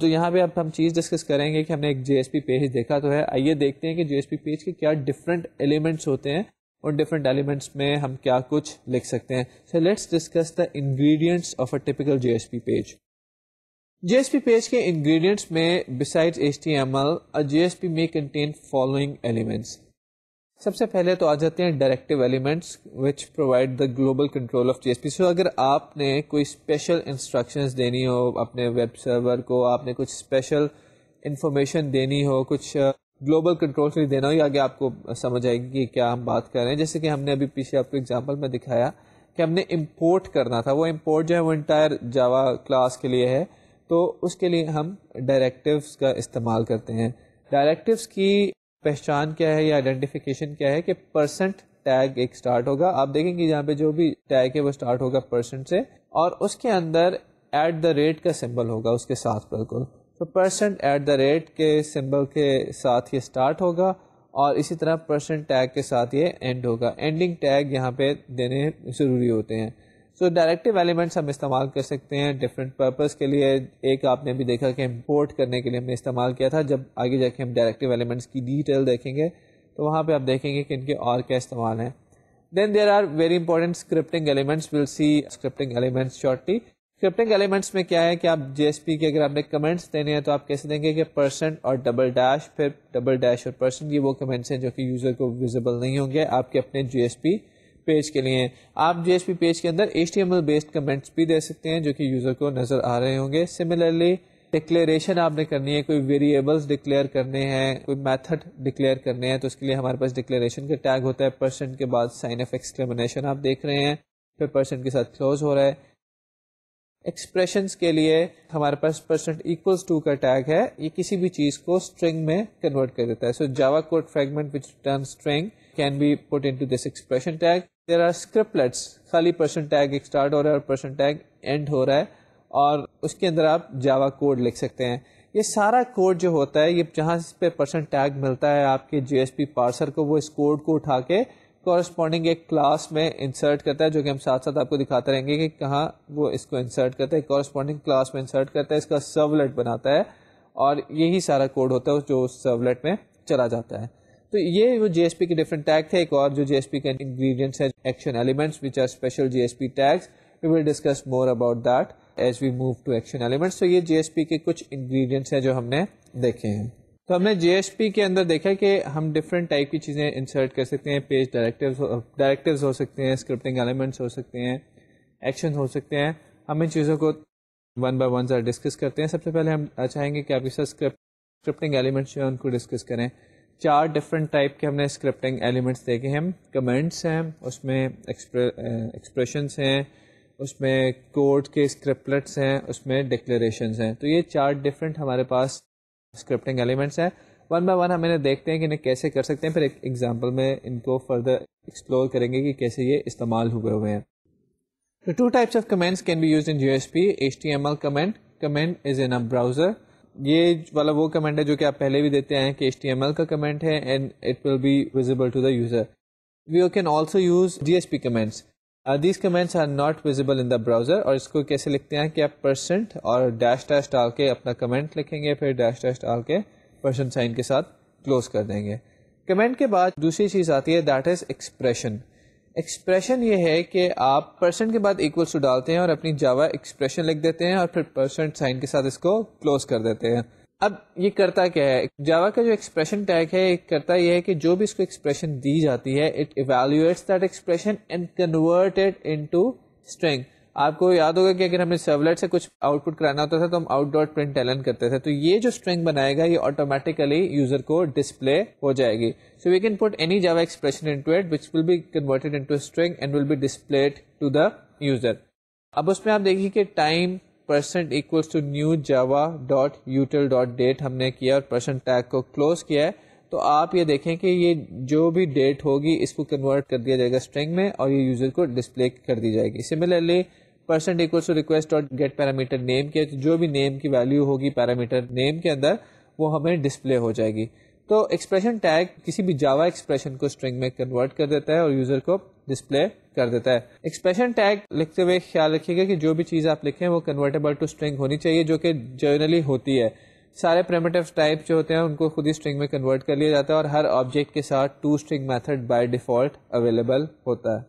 तो यहाँ पे अब हम चीज़ डिस्कस करेंगे कि हमने एक जेएसपी पेज देखा तो है आइए देखते हैं कि जेएसपी पेज के क्या डिफरेंट एलिमेंट्स होते हैं और डिफरेंट एलिमेंट्स में हम क्या कुछ लिख सकते हैं so let's discuss the ingredients of a typical JSP page JSP page के इंग्रेडिएंट्स में beside H T M L JSP may contain following elements सबसे पहले तो आ जाते हैं directive elements which provide the global control of JSP so अगर आपने कोई स्पेशल इंस्ट्रक्शंस देनी हो अपने वेब सर्वर को आपने कुछ स्पेशल इंफॉर्मेशन देनी हो कुछ ग्लोबल कंट्रोल से देना हो या आगे आपको समझ आएगी कि क्या हम बात कर रहे हैं जैसे कि हमने अभी पीछे आपको एग्जाम्पल में दिखाया कि हमने इम्पोर्ट करना था वो इम्पोर्ट जो है वो इंटायर जावा क्लास के लिए है तो उसके लिए हम डायरेक्टिव्स का इस्तेमाल करते हैं डायरेक्टिव्स की पहचान क्या है या आइडेंटिफिकेशन क्या है कि परसेंट टैग एक स्टार्ट होगा आप देखेंगे यहाँ पे जो भी टैग है वो स्टार्ट होगा परसेंट से और उसके अंदर एट द रेट का सिंबल होगा उसके साथ बिल्कुल तो परसेंट एट द रेट के सिंबल के साथ ये स्टार्ट होगा और इसी तरह परसेंट टैग के साथ ये एंड होगा एंडिंग टैग यहाँ पे देने ज़रूरी होते हैं सो डायरेक्टिव एलिमेंट्स हम इस्तेमाल कर सकते हैं डिफरेंट पर्पज़ के लिए एक आपने अभी देखा कि इम्पोर्ट करने के लिए हमने इस्तेमाल किया था जब आगे जाके हम डायरेक्टिव एलिमेंट्स की डिटेल देखेंगे तो वहाँ पे आप देखेंगे कि इनके और क्या इस्तेमाल हैं then there are very important scripting elements will see scripting elements shortly scripting elements में क्या है कि आप जेएसपी के अगर आपने कमेंट्स देने हैं तो आप कैसे देंगे कि परसेंट और डबल डैश फिर डबल डैश और परसेंट ये वो कमेंट्स हैं जो कि यूज़र को विजिबल नहीं होंगे आपके अपने जीएसपी पेज के लिए आप जी पेज के अंदर एच बेस्ड कमेंट्स भी दे सकते हैं जो कि यूज़र को नज़र आ रहे होंगे सिमिलरली डिक्लेरेशन आपने करनी है कोई वेरिएबल्स डिक्लेयर करने हैं कोई मेथड डिक्लेयर करने हैं तो उसके लिए हमारे पास डिक्लेरेशन का टैग होता है परसेंट के बाद साइन ऑफ एक्सक्लेमिनेशन आप देख रहे हैं फिर परसेंट के साथ क्लोज हो रहा है एक्सप्रेशन के लिए हमारे पास परसेंट इक्वल्स टू का टैग है ये किसी भी चीज को स्ट्रिंग में कन्वर्ट कर देता है so Java code fragment which return string can be put in to this expression tag there are scriptlets खाली परसेंट टैग स्टार्ट हो रहा है और परसेंट टैग एंड हो रहा है और उसके अंदर आप जावा कोड लिख सकते हैं ये सारा कोड जो होता है ये जहाँ इस पर परसेंट टैग मिलता है आपके जी पार्सर को वो इस कोड को उठा के कॉरस्पॉन्डिंग एक क्लास में इंसर्ट करता है जो कि हम साथ साथ आपको दिखाते रहेंगे कि कहाँ वो इसको इंसर्ट करता है कॉरस्पॉन्डिंग क्लास में इंसर्ट करता है इसका सर्वलेट बनाता है और यही सारा कोड होता है जो सर्वलेट में चला जाता है तो ये वो जेएसपी के डिफरेंट टैग थे एक और जो जेएसपी के इंग्रेडिएंट्स है action elements which are special JSP tags we will discuss more about that as we move to action elements तो ये जेएसपी के कुछ इंग्रेडिएंट्स हैं जो हमने देखे हैं तो हमने जेएसपी के अंदर देखा कि हम डिफरेंट टाइप की चीज़ें इंसर्ट कर सकते हैं पेज डायरेक्टिव्स डायरेक्टिव्स हो सकते हैं स्क्रिप्टिंग एलिमेंट्स हो सकते हैं एक्शन हो सकते हैं हम इन चीज़ों को वन बाय वन ज़रा डिस्कस करते हैं सबसे पहले हम चाहेंगे कि आपके साथ स्क्रिप्ट स्क्रिप्टिंग एलिमेंट्स जो है उनको डिस्कस करें चार डिफरेंट टाइप के हमने स्क्रिप्टिंग एलिमेंट्स देखे हैं कमेंट्स हैं उसमें एक्सप्रेशंस हैं उसमें कोड के स्क्रिप्टलेट्स हैं उसमें डिक्लेरेशंस हैं तो ये चार डिफरेंट हमारे पास स्क्रिप्टिंग एलिमेंट्स हैं वन बाय वन हम इन्हें देखते हैं कि इन्हें कैसे कर सकते हैं फिर एक एग्जाम्पल में इनको फर्दर एक्सप्लोर करेंगे कि कैसे ये इस्तेमाल हुए हुए हैं तो two types of comments can be use in U S P H T M L comment comment is in a browser ये वाला वो कमेंट है जो कि आप पहले भी देते हैं कि एच का कमेंट है and it will be visible to the user we can also use D S P comments these comments are not visible in the browser और इसको कैसे लिखते हैं कि आप परसेंट और डैश डैश डाल के अपना कमेंट लिखेंगे फिर डैश डैश डाल के परसेंट साइन के साथ क्लोज कर देंगे कमेंट के बाद दूसरी चीज़ आती है दैट इज़ एक्सप्रेशन एक्सप्रेशन ये है कि आप परसेंट के बाद इक्वल्स टू डालते हैं और अपनी जावा एक्सप्रेशन लिख देते हैं और फिर परसेंट साइन के साथ इसको क्लोज कर देते हैं अब ये करता क्या है जावा का जो एक्सप्रेशन टैग है करता यह है कि जो भी इसको एक्सप्रेशन दी जाती है it evaluates that expression and convert it into string आपको याद होगा कि अगर हमें सर्वलेट से कुछ आउटपुट कराना होता था तो हम आउट डॉट प्रिंट एलन करते थे तो ये जो स्ट्रिंग बनाएगा ये ऑटोमेटिकली यूजर को डिस्प्ले हो जाएगी so we can put any Java expression into it which will be converted into string and will be displayed to the user अब उसमें आप देखिए कि time percent equals to new Java dot util dot date हमने किया और percent tag को close किया है तो आप ये देखें कि ये जो भी डेट होगी इसको कन्वर्ट कर दिया जाएगा स्ट्रिंग में और ये यूजर को डिस्प्ले कर दी जाएगी similarly percent equal to request dot get parameter name के तो जो भी नेम की वैल्यू होगी पैरामीटर नेम के अंदर वो हमें डिस्प्ले हो जाएगी तो एक्सप्रेशन टैग किसी भी जावा एक्सप्रेशन को स्ट्रिंग में कन्वर्ट कर देता है और यूजर को डिस्प्ले कर देता है एक्सप्रेशन टैग लिखते हुए ख्याल रखिएगा कि जो भी चीज आप लिखें वो कन्वर्टेबल टू स्ट्रिंग होनी चाहिए जो कि जर्नली होती है सारे प्रेमेटिव टाइप जो होते हैं उनको खुद ही स्ट्रिंग में कन्वर्ट कर लिया जाता है और हर ऑब्जेक्ट के साथ to string method by default available होता है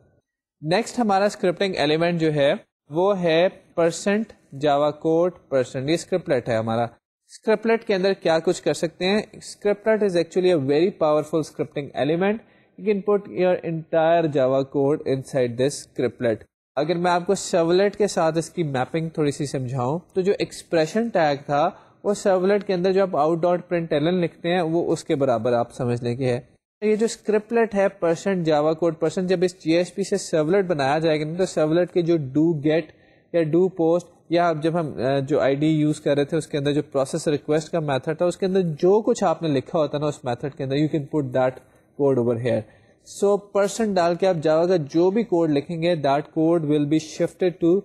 नेक्स्ट हमारा स्क्रिप्टिंग एलिमेंट जो है वो है परसेंट जावा कोड परसेंट ये स्क्रिप्टलेट है हमारा स्क्रिप्टलेट के अंदर क्या कुछ कर सकते हैं scriptlet is actually a very powerful scripting element you can put your entire Java code inside this scriptlet अगर मैं आपको सर्वलेट के साथ इसकी मैपिंग थोड़ी सी समझाऊं तो जो एक्सप्रेशन टैग था वो सर्वलेट के अंदर जो आप आउट डॉट प्रिंट एलन लिखते हैं वो उसके बराबर आप समझ लें कि है तो ये जो स्क्रिप्टलेट है परसेंट जावा कोड परसेंट जब इस जीएसपी से सर्वलेट बनाया जाएगा ना तो सर्वलेट के जो डू गेट या डू पोस्ट या अब जब हम जो आईडी यूज कर रहे थे उसके अंदर जो प्रोसेस रिक्वेस्ट का मेथड था उसके अंदर जो कुछ आपने लिखा होता ना उस मेथड के अंदर you can put that code over here so percent डाल के आप जावा का जो भी कोड लिखेंगे that code will be shifted to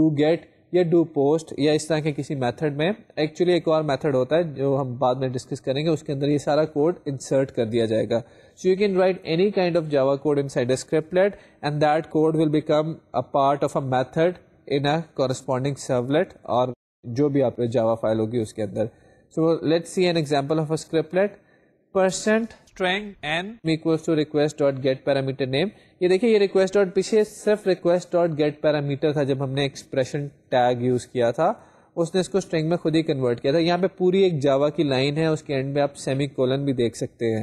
do get या डू पोस्ट या इस तरह के किसी मेथड में एक्चुअली एक और मेथड होता है जो हम बाद में डिस्कस करेंगे उसके अंदर ये सारा कोड इंसर्ट कर दिया जाएगा so you can write any kind of Java code inside scriptlet and that code will become a part of a method in a corresponding servlet और जो भी आप जावा फाइल होगी उसके अंदर so let's see an example of a scriptlet percent string N equals to request dot get parameter name ये देखिए ये रिक्वेस्ट डॉट पीछे सिर्फ रिक्वेस्ट डॉट गेट पैरामीटर था जब हमने एक्सप्रेशन टैग यूज किया था उसने इसको स्ट्रेंग में खुद ही कन्वर्ट किया था यहाँ पे पूरी एक जावा की लाइन है उसके एंड में आप सेमी कोलन भी देख सकते हैं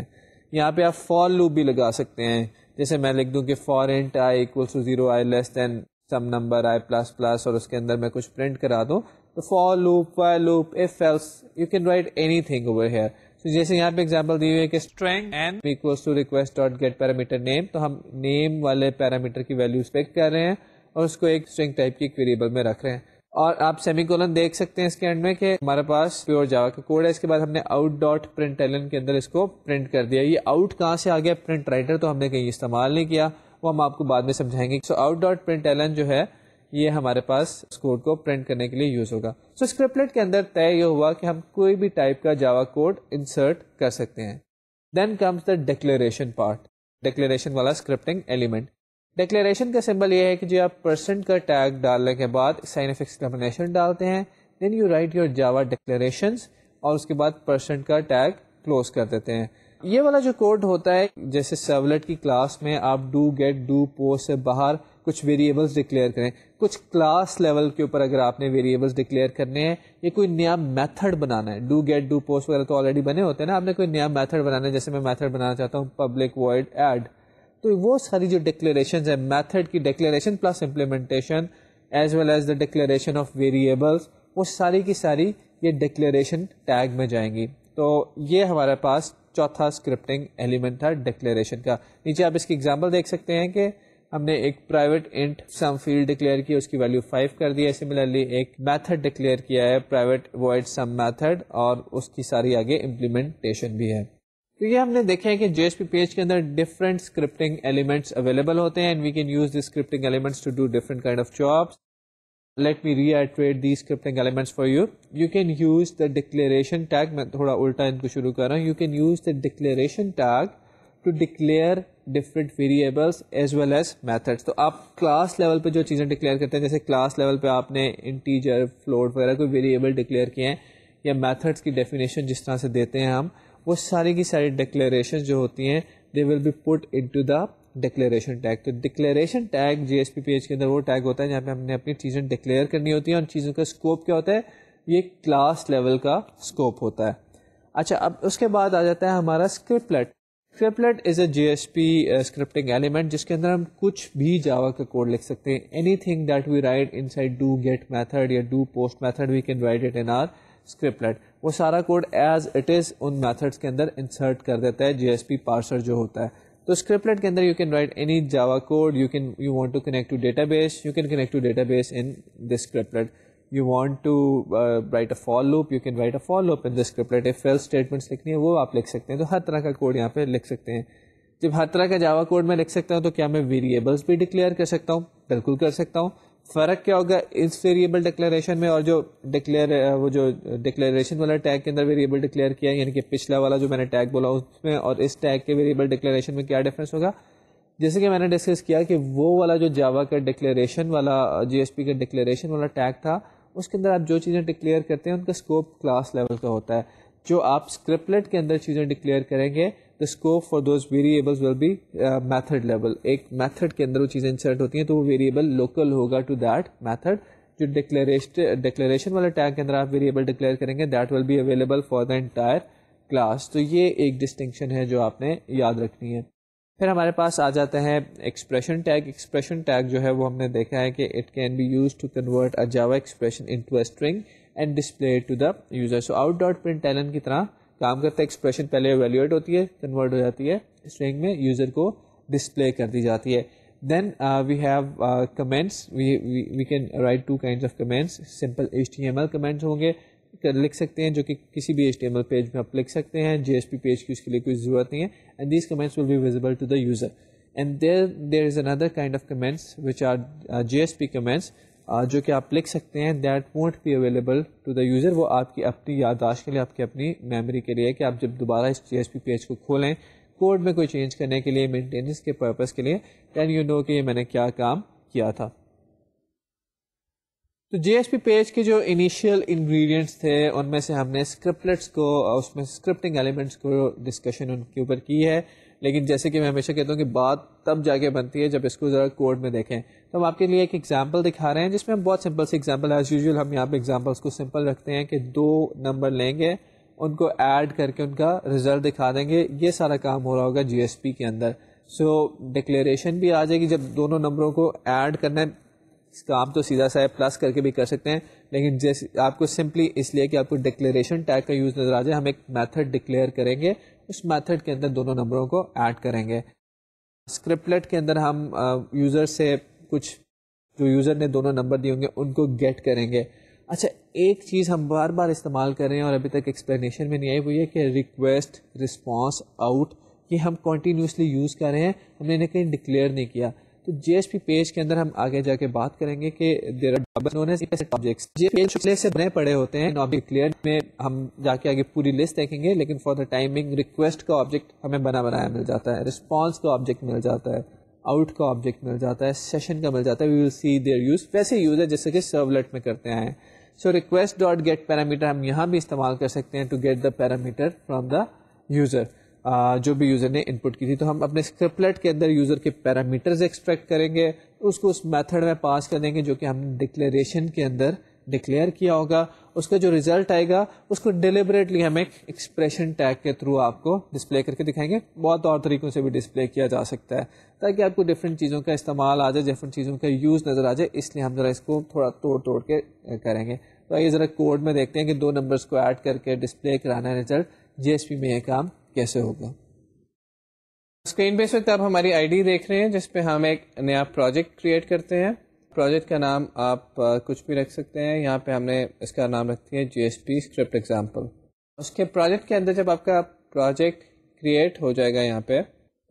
यहाँ पे आप फॉर लूप भी लगा सकते हैं जैसे मैं लिख दूं कि for int i equals to zero i less than some number i plus plus और उसके अंदर मैं कुछ प्रिंट करा दूँ तो for loop while loop if else you can write anything over here तो जैसे यहाँ पे एग्जाम्पल दी हुई है string n equals to request dot get parameter name तो हम नेम वाले पैरामीटर की वैल्यू स्पेक्ट कर रहे हैं और उसको एक स्ट्रिंग टाइप की वेरिएबल में रख रहे हैं और आप सेमीकोलन देख सकते हैं इसके एंड में कि हमारे पास प्योर जावा का कोड है इसके बाद हमने आउट डॉट प्रिंट एलन के अंदर इसको प्रिंट कर दिया ये आउट कहाँ से आ गया प्रिंट राइटर तो हमने कहीं इस्तेमाल नहीं किया वो हम आपको बाद में समझाएंगे so out dot print ln जो है ये हमारे पास इस कोड को प्रिंट करने के लिए यूज़ होगा सो so, स्क्रिप्टलेट के अंदर तय ये हुआ कि हम कोई भी टाइप का जावा कोड इंसर्ट कर सकते हैं then comes the declaration part declaration वाला स्क्रिप्टिंग एलिमेंट डिक्लेरेशन का सिंबल ये है कि जो आप परसेंट का टैग डालने के बाद साइन ऑफ एक्सक्लेमेशन डालते हैं then you write your Java declaration और उसके बाद परसेंट का टैग क्लोज कर देते हैं ये वाला जो कोड होता है जैसे सर्वलेट की क्लास में आप डू गेट डू पोस्ट से बाहर कुछ वेरिएबल्स डिक्लेयर करें कुछ क्लास लेवल के ऊपर अगर आपने वेरिएबल्स डिक्लेयर करने हैं या कोई नया मेथड बनाना है डू गेट डू पोस्ट वगैरह तो ऑलरेडी बने होते हैं ना आपने कोई नया मेथड बनाना है जैसे मैं मेथड बनाना चाहता हूँ पब्लिक वर्ड एड तो वो सारी जो डिक्लेरेशन है मैथड की declaration plus implementation as well as the declaration of variables वो सारी की सारी ये डिक्लेरेशन टैग में जाएंगी तो ये हमारे पास चौथा स्क्रिप्टिंग एलिमेंट था डिक्लेरेशन का नीचे आप इसकी एग्जाम्पल देख सकते हैं कि हमने एक private int sum field declare की उसकी वैल्यू फाइव कर दी है सिमिलरली एक मैथड डिक्लेयर किया है प्राइवेट वॉइड सम मैथड और उसकी सारी आगे इम्प्लीमेंटेशन भी है तो ये हमने देखा है कि जेएसपी पेज के अंदर डिफरेंट स्क्रिप्टिंग एलिमेंट्स अवेलेबल होते हैं and we can use the scripting elements to do different kind of jobs let me reiterate these scripting elements for you you can use the declaration tag मैं थोड़ा उल्टा इनको शुरू कर रहा हूँ you can use the declaration tag to declare different variables as well as methods तो आप क्लास लेवल पे जो चीज़ें डिक्लेयर करते हैं जैसे क्लास लेवल पे आपने इंटीजर फ्लोट वगैरह कोई वेरिएबल डिक्लेयर किए हैं या मैथड्स की डेफिनेशन जिस तरह से देते हैं हम वो सारी की सारी डिक्लेरेशन जो होती हैं they will be put in into the declaration tag तो declaration tag J S P page के अंदर वो टैग होता है जहाँ पे हमने अपनी चीज़ें डिक्लेयर करनी होती हैं और चीज़ों का स्कोप क्या होता है ये क्लास लेवल का स्कोप होता है अच्छा अब उसके बाद आ जाता है हमारा scriptlet triplet is a J S P scripting element जिसके अंदर हम कुछ भी जावा का कोड लिख सकते हैं anything that we write inside do get method या do post method we can write it in our scriptlet वो सारा कोड एज इट इज़ उन मैथड्स के अंदर इंसर्ट कर देता है जी एस पी पार्सर जो होता है तो स्क्रिप्टलेट के अंदर you can write any Java code you can you want to connect to database you can connect to database in this scriptlet you want to write a for loop you can write a for loop in the script if else statements लिखनी है वो आप लिख सकते हैं तो हर तरह का कोड यहाँ पे लिख सकते हैं जब हर तरह का जावा कोड मैं लिख सकता हूँ तो क्या मैं वेरिएबल्स भी डिक्लेयर कर सकता हूँ बिल्कुल कर सकता हूँ फ़र्क क्या होगा इस वेरिएबल डिक्लेरेशन में और जो डिक्लेयर uh, वो जो डिक्लेरेशन वाला टैग के अंदर वेरिएबल डिक्लेयर किया है यानी कि पिछला वाला जो मैंने टैग बोला उसमें और इस टैग के वेरिएबल डिक्लेरेशन में क्या डिफरेंस होगा जैसे कि मैंने डिस्कस किया कि वो वाला जो जावा का डिक्लेरेशन वाला जीएसपी का डिक्लेरेशन वाला टैग था उसके अंदर आप जो चीज़ें डिक्लेयर करते हैं उनका स्कोप क्लास लेवल का होता है जो आप स्क्रिपलेट के अंदर चीज़ें डिक्लेयर करेंगे the scope for those variables will be method level एक मैथड के अंदर वो चीज़ें इंसर्ट होती हैं तो वो वेरिएबल लोकल होगा टू दैट मैथड जो डिक्लेरेशन डिक्लेरेशन वाले टैग के अंदर आप वेरिएबल डिक्लेयर करेंगे दैट विल भी available for the entire class तो ये एक डिस्टिंक्शन है जो आपने याद रखनी है फिर हमारे पास आ जाता है एक्सप्रेशन टैग एक्सप्रेशन टैग जो है वो हमने देखा है कि it can be use to convert a Java expression into string and display to the user so out dot print ln की तरह काम करता है एक्सप्रेशन पहले वैल्यूएट होती है कन्वर्ट हो जाती है स्ट्रिंग में यूजर को डिस्प्ले कर दी जाती है then we have comments we can write two kind of comments simple H T M L comments होंगे कर लिख सकते हैं जो कि किसी भी एच पेज में आप लिख सकते हैं जी पेज की उसके लिए कोई ज़रूरत नहीं है and these comments will be visible to the user and there there is another kind of comments which are J S P comments जो कि आप लिख सकते हैं that won't be available to the user वो आपकी अपनी याददाश्त के लिए आपकी अपनी मेमोरी के लिए कि आप जब दोबारा इस जी पेज को खोलें कोड में कोई चेंज करने के लिए मेंटेनेंस के पर्पज़ के लिए दैन यू नो कि ये मैंने क्या काम किया था तो जीएसपी पेज के जो इनिशियल इंग्रेडिएंट्स थे उनमें से हमने स्क्रिप्टलेट्स को उसमें स्क्रिप्टिंग एलिमेंट्स को डिस्कशन उनके ऊपर की है लेकिन जैसे कि मैं हमेशा कहता हूँ कि बात तब जाके बनती है जब इसको ज़रा कोड में देखें तो हम आपके लिए एक एग्जाम्पल दिखा रहे हैं जिसमें हम बहुत सिंपल से एग्जाम्पल एज यूजल हम यहाँ पे एग्जाम्पल्स को सिंपल रखते हैं कि दो नंबर लेंगे उनको ऐड करके उनका रिजल्ट दिखा देंगे ये सारा काम हो रहा होगा जीएसपी के अंदर सो so, डिक्लेरेशन भी आ जाएगी जब दोनों नंबरों को ऐड करना है इसका आप तो सीधा सा प्लस करके भी कर सकते हैं लेकिन जैसे आपको सिंपली इसलिए कि आपको डिक्लेरेशन टैग का यूज़ नज़र आ जाए हम एक मेथड डिक्लेयर करेंगे उस मेथड के अंदर दोनों नंबरों को ऐड करेंगे स्क्रिप्टलेट के अंदर हम यूज़र से कुछ जो यूज़र ने दोनों नंबर दिए होंगे उनको गेट करेंगे अच्छा एक चीज़ हम बार बार इस्तेमाल कर रहे हैं और अभी तक एक्सप्लेनेशन में नहीं आई वो ये कि रिक्वेस्ट रिस्पॉन्स आउट ये हम कॉन्टीन्यूसली यूज़ कर रहे हैं हमने इन्हें कहीं डिक्लेयर नहीं किया तो जीएसपी पेज के अंदर हम आगे जाके बात करेंगे कि देर ऑब्जेक्ट्स जीएसपी से बने पड़े होते हैं ऑब्जेक्ट क्लियर में हम जाके आगे पूरी लिस्ट देखेंगे लेकिन फॉर द टाइमिंग रिक्वेस्ट का ऑब्जेक्ट हमें बना बनाया मिल जाता है रिस्पॉन्स का ऑब्जेक्ट मिल जाता है आउट का ऑब्जेक्ट मिल जाता है सेशन का मिल जाता है we will see their use वैसे यूज है जैसे कि सर्वलेट में करते हैं so request dot get parameter हम यहाँ भी इस्तेमाल कर सकते हैं to get the parameter from the user जो भी यूज़र ने इनपुट की थी तो हम अपने स्क्रिपलेट के अंदर यूज़र के पैरामीटर्स एक्सट्रैक्ट करेंगे उसको उस मेथड में पास कर देंगे जो कि हमने डिक्लेरेशन के अंदर डिक्लेयर किया होगा उसका जो रिजल्ट आएगा उसको डिलिबरेटली हम एक एक्सप्रेशन टैग के थ्रू आपको डिस्प्ले करके दिखाएंगे बहुत और तरीकों से भी डिस्प्ले किया जा सकता है ताकि आपको डिफरेंट चीज़ों का इस्तेमाल आ जाए डिफरेंट चीज़ों का यूज़ नज़र आ जाए इसलिए हम ज़रा इसको थोड़ा तोड़ तोड़ के करेंगे तो आइए ज़रा कोड में देखते हैं कि दो नंबर्स को ऐड करके डिस्प्ले कराना है रिजल्ट जी में ये काम कैसे होगा स्क्रीन पे इस तो वक्त आप हमारी आईडी देख रहे हैं जिसपे हम एक नया प्रोजेक्ट क्रिएट करते हैं प्रोजेक्ट का नाम आप कुछ भी रख सकते हैं यहाँ पे हमने इसका नाम रखती है जी स्क्रिप्ट एग्जाम्पल उसके प्रोजेक्ट के अंदर जब आपका प्रोजेक्ट क्रिएट हो जाएगा यहाँ पे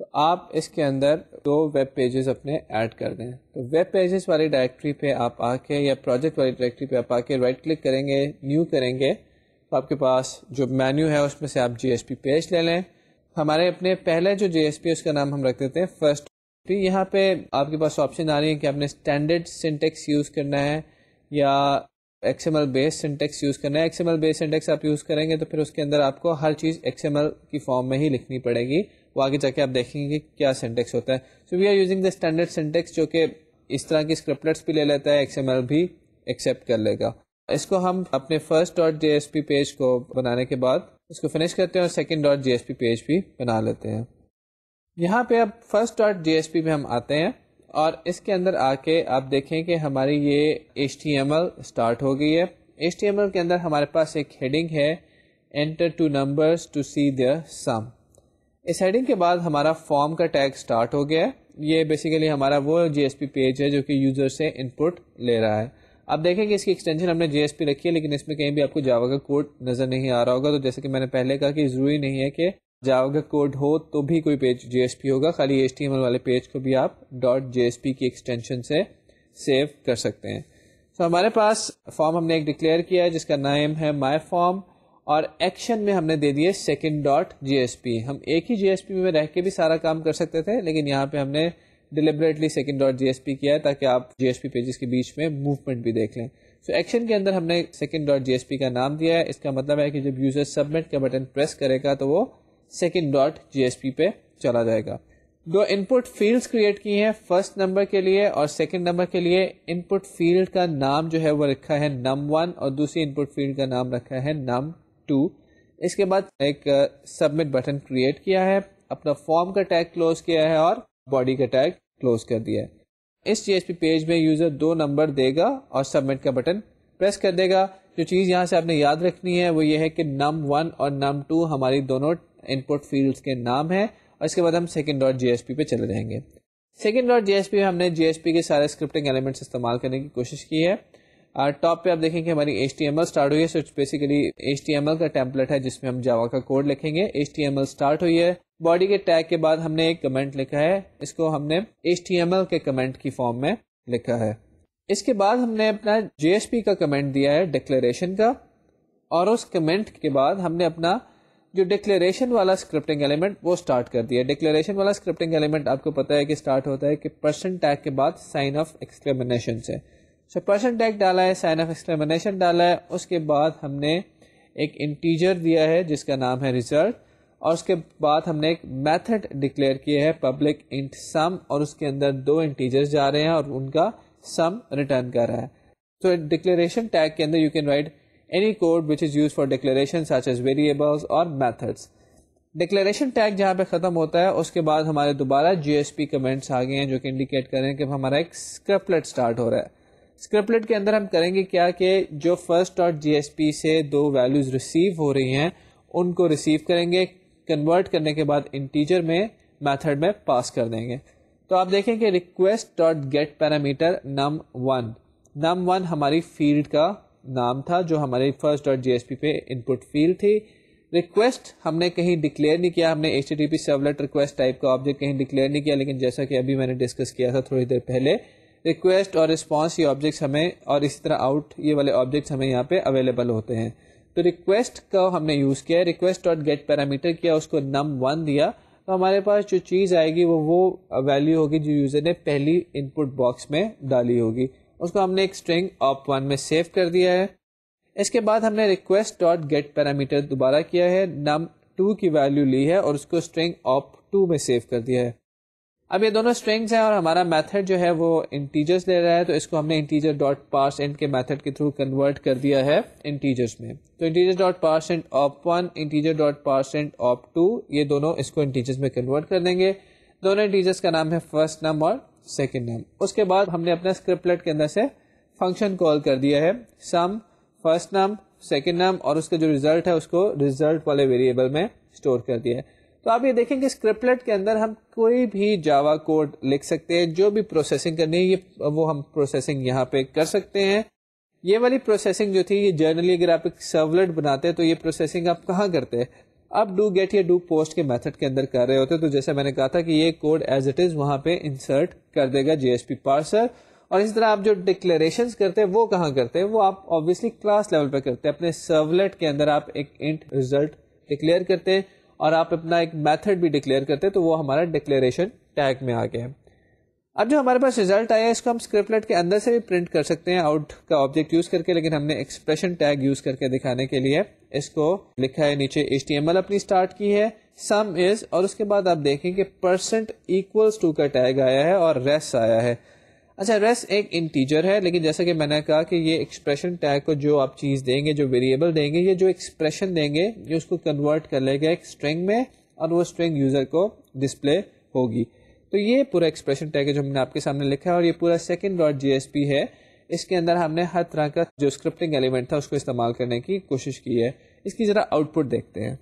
तो आप इसके अंदर दो वेब पेजेस अपने ऐड कर दें तो वेब पेजेस वाली डायरेक्टरी पे आप आके या प्रोजेक्ट वाली डायरेक्टरी पे आप आके राइट क्लिक करेंगे न्यू करेंगे तो आपके पास जो मेन्यू है उसमें से आप जी पेज ले लें हमारे अपने पहले जो जे है उसका नाम हम रख देते हैं फर्स्ट फिर यहाँ पे आपके पास ऑप्शन आ रही है कि आपने स्टैंडर्ड सिंटेक्स यूज़ करना है या एक्सएमएल बेस्ड सिंटेक्स यूज़ करना है एक्सएमएल बेस्ड सिंटेक्स आप यूज़ करेंगे तो फिर उसके अंदर आपको हर चीज़ एक्सएमएल की फॉर्म में ही लिखनी पड़ेगी वो आगे जाके आप देखेंगे कि क्या सिंटेक्स होता है so we are using the standard syntax जो कि इस तरह की स्क्रिप्टलेट्स भी ले लेता है एक्सएमएल भी एक्सेप्ट कर लेगा इसको हम अपने फर्स्ट डॉट जे पेज को बनाने के बाद इसको फिनिश करते हैं और सेकेंड डॉट जे पेज भी बना लेते हैं यहाँ पे अब फर्स्ट डॉट जे पे हम आते हैं और इसके अंदर आके आप देखें कि हमारी ये एच स्टार्ट हो गई है एच के अंदर हमारे पास एक हेडिंग है enter two numbers to see their sum इस हेडिंग के बाद हमारा फॉर्म का टैग स्टार्ट हो गया है ये बेसिकली हमारा वो जीएसपी पेज है जो कि यूज़र से इनपुट ले रहा है आप देखेंगे इसकी एक्सटेंशन हमने जेएसपी रखी है लेकिन इसमें कहीं भी आपको जावा का कोड नज़र नहीं आ रहा होगा तो जैसे कि मैंने पहले कहा कि ज़रूरी नहीं है कि जावा का कोड हो तो भी कोई पेज जेएसपी होगा खाली एच वाले पेज को भी आप डॉट जेएसपी की एक्सटेंशन से सेव कर सकते हैं तो so, हमारे पास फॉर्म हमने एक डिक्लेयर किया है जिसका नाम है माई फॉर्म और एक्शन में हमने दे दिए सेकेंड डॉट जी हम एक ही जी में रह के भी सारा काम कर सकते थे लेकिन यहाँ पे हमने डिलिबरेटली सेकेंड डॉट जीएसपी किया है ताकि आप जीएसपी पेजेस के बीच में मूवमेंट भी देख लें सो so, एक्शन के अंदर हमने सेकेंड डॉट जीएसपी का नाम दिया है इसका मतलब है कि जब यूजर सबमिट का बटन प्रेस करेगा तो वो सेकेंड डॉट जीएसपी पे चला जाएगा दो इनपुट फील्ड क्रिएट की है फर्स्ट नंबर के लिए और सेकेंड नंबर के लिए इनपुट फील्ड का नाम जो है वो रखा है नम वन और दूसरी इनपुट फील्ड का नाम रखा है नम टू इसके बाद एक सबमिट बटन क्रिएट किया है अपना फॉर्म का टैग क्लोज किया है और बॉडी का टैग क्लोज कर दिया है इस जी पेज में यूज़र दो नंबर देगा और सबमिट का बटन प्रेस कर देगा जो चीज़ यहाँ से आपने याद रखनी है वो ये है कि नम वन और नम टू हमारी दोनों इनपुट फील्ड के नाम है और इसके बाद हम सेकेंड डॉट जी पे चले जाएंगे सेकेंड डॉट जी में हमने जी के सारे स्क्रिप्टिंग एलिमेंट्स इस्तेमाल करने की कोशिश की है टॉप पे आप देखेंगे हमारी H T M L start हुई है सो basically H T M L का टेम्पलेट है जिसमें हम जावा का कोड लिखेंगे H T M L start हुई है बॉडी के टैग के बाद हमने एक कमेंट लिखा है इसको हमने एच टी एम एल के कमेंट की फॉर्म में लिखा है इसके बाद हमने अपना जेएसपी का कमेंट दिया है डिक्लेरेशन का और उस कमेंट के बाद हमने अपना जो डिक्लेरेशन वाला स्क्रिप्टिंग एलिमेंट वो स्टार्ट कर दिया डिक्लेरेशन वाला स्क्रिप्टिंग एलिमेंट आपको पता है कि स्टार्ट होता है कि पर्सन टैग के बाद साइन ऑफ एक्सक्लेमिनेशन से सप्रेशन टैग डाला है साइन ऑफ एक्सक्लेमेशन डाला है उसके बाद हमने एक इंटीजर दिया है जिसका नाम है रिजल्ट और उसके बाद हमने एक मेथड डिक्लेयर किया है पब्लिक इंट सम और उसके अंदर दो इंटीजर्स जा रहे हैं और उनका सम रिटर्न कर रहा है तो डिक्लेरेशन टैग के अंदर you can write any code which is use for declaration such as variables और मैथड्स डिक्लेरेशन टैग जहाँ पे ख़त्म होता है उसके बाद हमारे दोबारा जीएसपी कमेंट्स आ गए हैं जो कि इंडिकेट कर रहे हैं कि हमारा एक स्क्रिप्टलेट स्टार्ट हो रहा है स्क्रिपलेट के अंदर हम करेंगे क्या कि जो फर्स्ट डॉट जी से दो वैल्यूज़ रिसीव हो रही हैं उनको रिसीव करेंगे कन्वर्ट करने के बाद इंटीजर में मेथड में पास कर देंगे तो आप देखें कि request dot get parameter num one num one हमारी फील्ड का नाम था जो हमारी फर्स्ट डॉट जी पे इनपुट फील्ड थी रिक्वेस्ट हमने कहीं डिक्लेयर नहीं किया हमने H T servlet request type का ऑब्जेक्ट कहीं डिक्लेयर नहीं किया लेकिन जैसा कि अभी मैंने डिस्कस किया था थोड़ी देर पहले रिक्वेस्ट और रिस्पॉन्स ये ऑब्जेक्ट्स हमें और इसी तरह आउट ये वाले ऑब्जेक्ट्स हमें यहाँ पे अवेलेबल होते हैं तो रिक्वेस्ट का हमने यूज़ किया है रिक्वेस्ट डॉट गेट पैरामीटर किया उसको नम वन दिया तो हमारे पास जो चीज़ आएगी वो वो वैल्यू होगी जो यूज़र ने पहली इनपुट बॉक्स में डाली होगी उसको हमने एक स्ट्रिंग ऑप वन में सेव कर दिया है इसके बाद हमने रिक्वेस्ट डॉट गेट पैरामीटर दोबारा किया है नम टू की वैल्यू ली है और उसको स्ट्रिंग ऑप टू में सेव कर दिया है अब ये दोनों स्ट्रिंग्स हैं और हमारा मेथड जो है वो इंटीजर्स ले रहा है तो इसको हमने इंटीजर डॉट पार्स एंड के मेथड के थ्रू कन्वर्ट कर दिया है इंटीजर्स में तो integer dot parse int op one integer dot parse int op two ये दोनों इसको इंटीजर्स में कन्वर्ट कर देंगे दोनों इंटीजर्स का नाम है फर्स्ट नम और सेकेंड नम उसके बाद हमने अपना स्क्रिप्टलेट के अंदर से फंक्शन कॉल कर दिया है सम फर्स्ट नम सेकेंड नम और उसका जो रिजल्ट है उसको रिजल्ट वाले वेरिएबल में स्टोर कर दिया है तो आप ये देखें कि स्क्रिप्टलेट के अंदर हम कोई भी जावा कोड लिख सकते हैं जो भी प्रोसेसिंग करनी है ये वो हम प्रोसेसिंग यहाँ पे कर सकते हैं ये वाली प्रोसेसिंग जो थी ये जर्नली अगर आप एक सर्वलेट बनाते हैं तो ये प्रोसेसिंग आप कहाँ करते हैं आप डू गेट या डू पोस्ट के मेथड के अंदर कर रहे होते तो जैसे मैंने कहा था कि ये कोड एज इट इज वहां पे इंसर्ट कर देगा जेएसपी पार्सर और इसी तरह आप जो डिक्लेरेशन करते हैं वो कहाँ करते हैं वो आप ऑब्वियसली क्लास लेवल पर करते हैं अपने सर्वलेट के अंदर आप एक इंट रिजल्ट डिक्लेयर करते हैं और आप अपना एक मेथड भी डिक्लेयर करते तो वो हमारा डिक्लेरेशन टैग में आ गया अब जो हमारे पास रिजल्ट आया इसको हम स्क्रिप्टलेट के अंदर से भी प्रिंट कर सकते हैं आउट का ऑब्जेक्ट यूज करके लेकिन हमने एक्सप्रेशन टैग यूज करके दिखाने के लिए इसको लिखा है नीचे एच अपनी स्टार्ट की है सम इज और उसके बाद आप देखें कि परसेंट इक्वल्स टू का टैग आया है और रेस आया है अच्छा रेस्ट एक इंटीजर है लेकिन जैसा कि मैंने कहा कि ये एक्सप्रेशन टैग को जो आप चीज़ देंगे जो वेरिएबल देंगे ये जो एक्सप्रेशन देंगे ये उसको कन्वर्ट कर लेगा एक स्ट्रिंग में और वो स्ट्रिंग यूज़र को डिस्प्ले होगी तो ये पूरा एक्सप्रेशन टैग है जो हमने आपके सामने लिखा है और ये पूरा सेकेंड डॉट जी है इसके अंदर हमने हर तरह का जो स्क्रिप्टिंग एलिमेंट था उसको इस्तेमाल करने की कोशिश की है इसकी ज़रा आउटपुट देखते हैं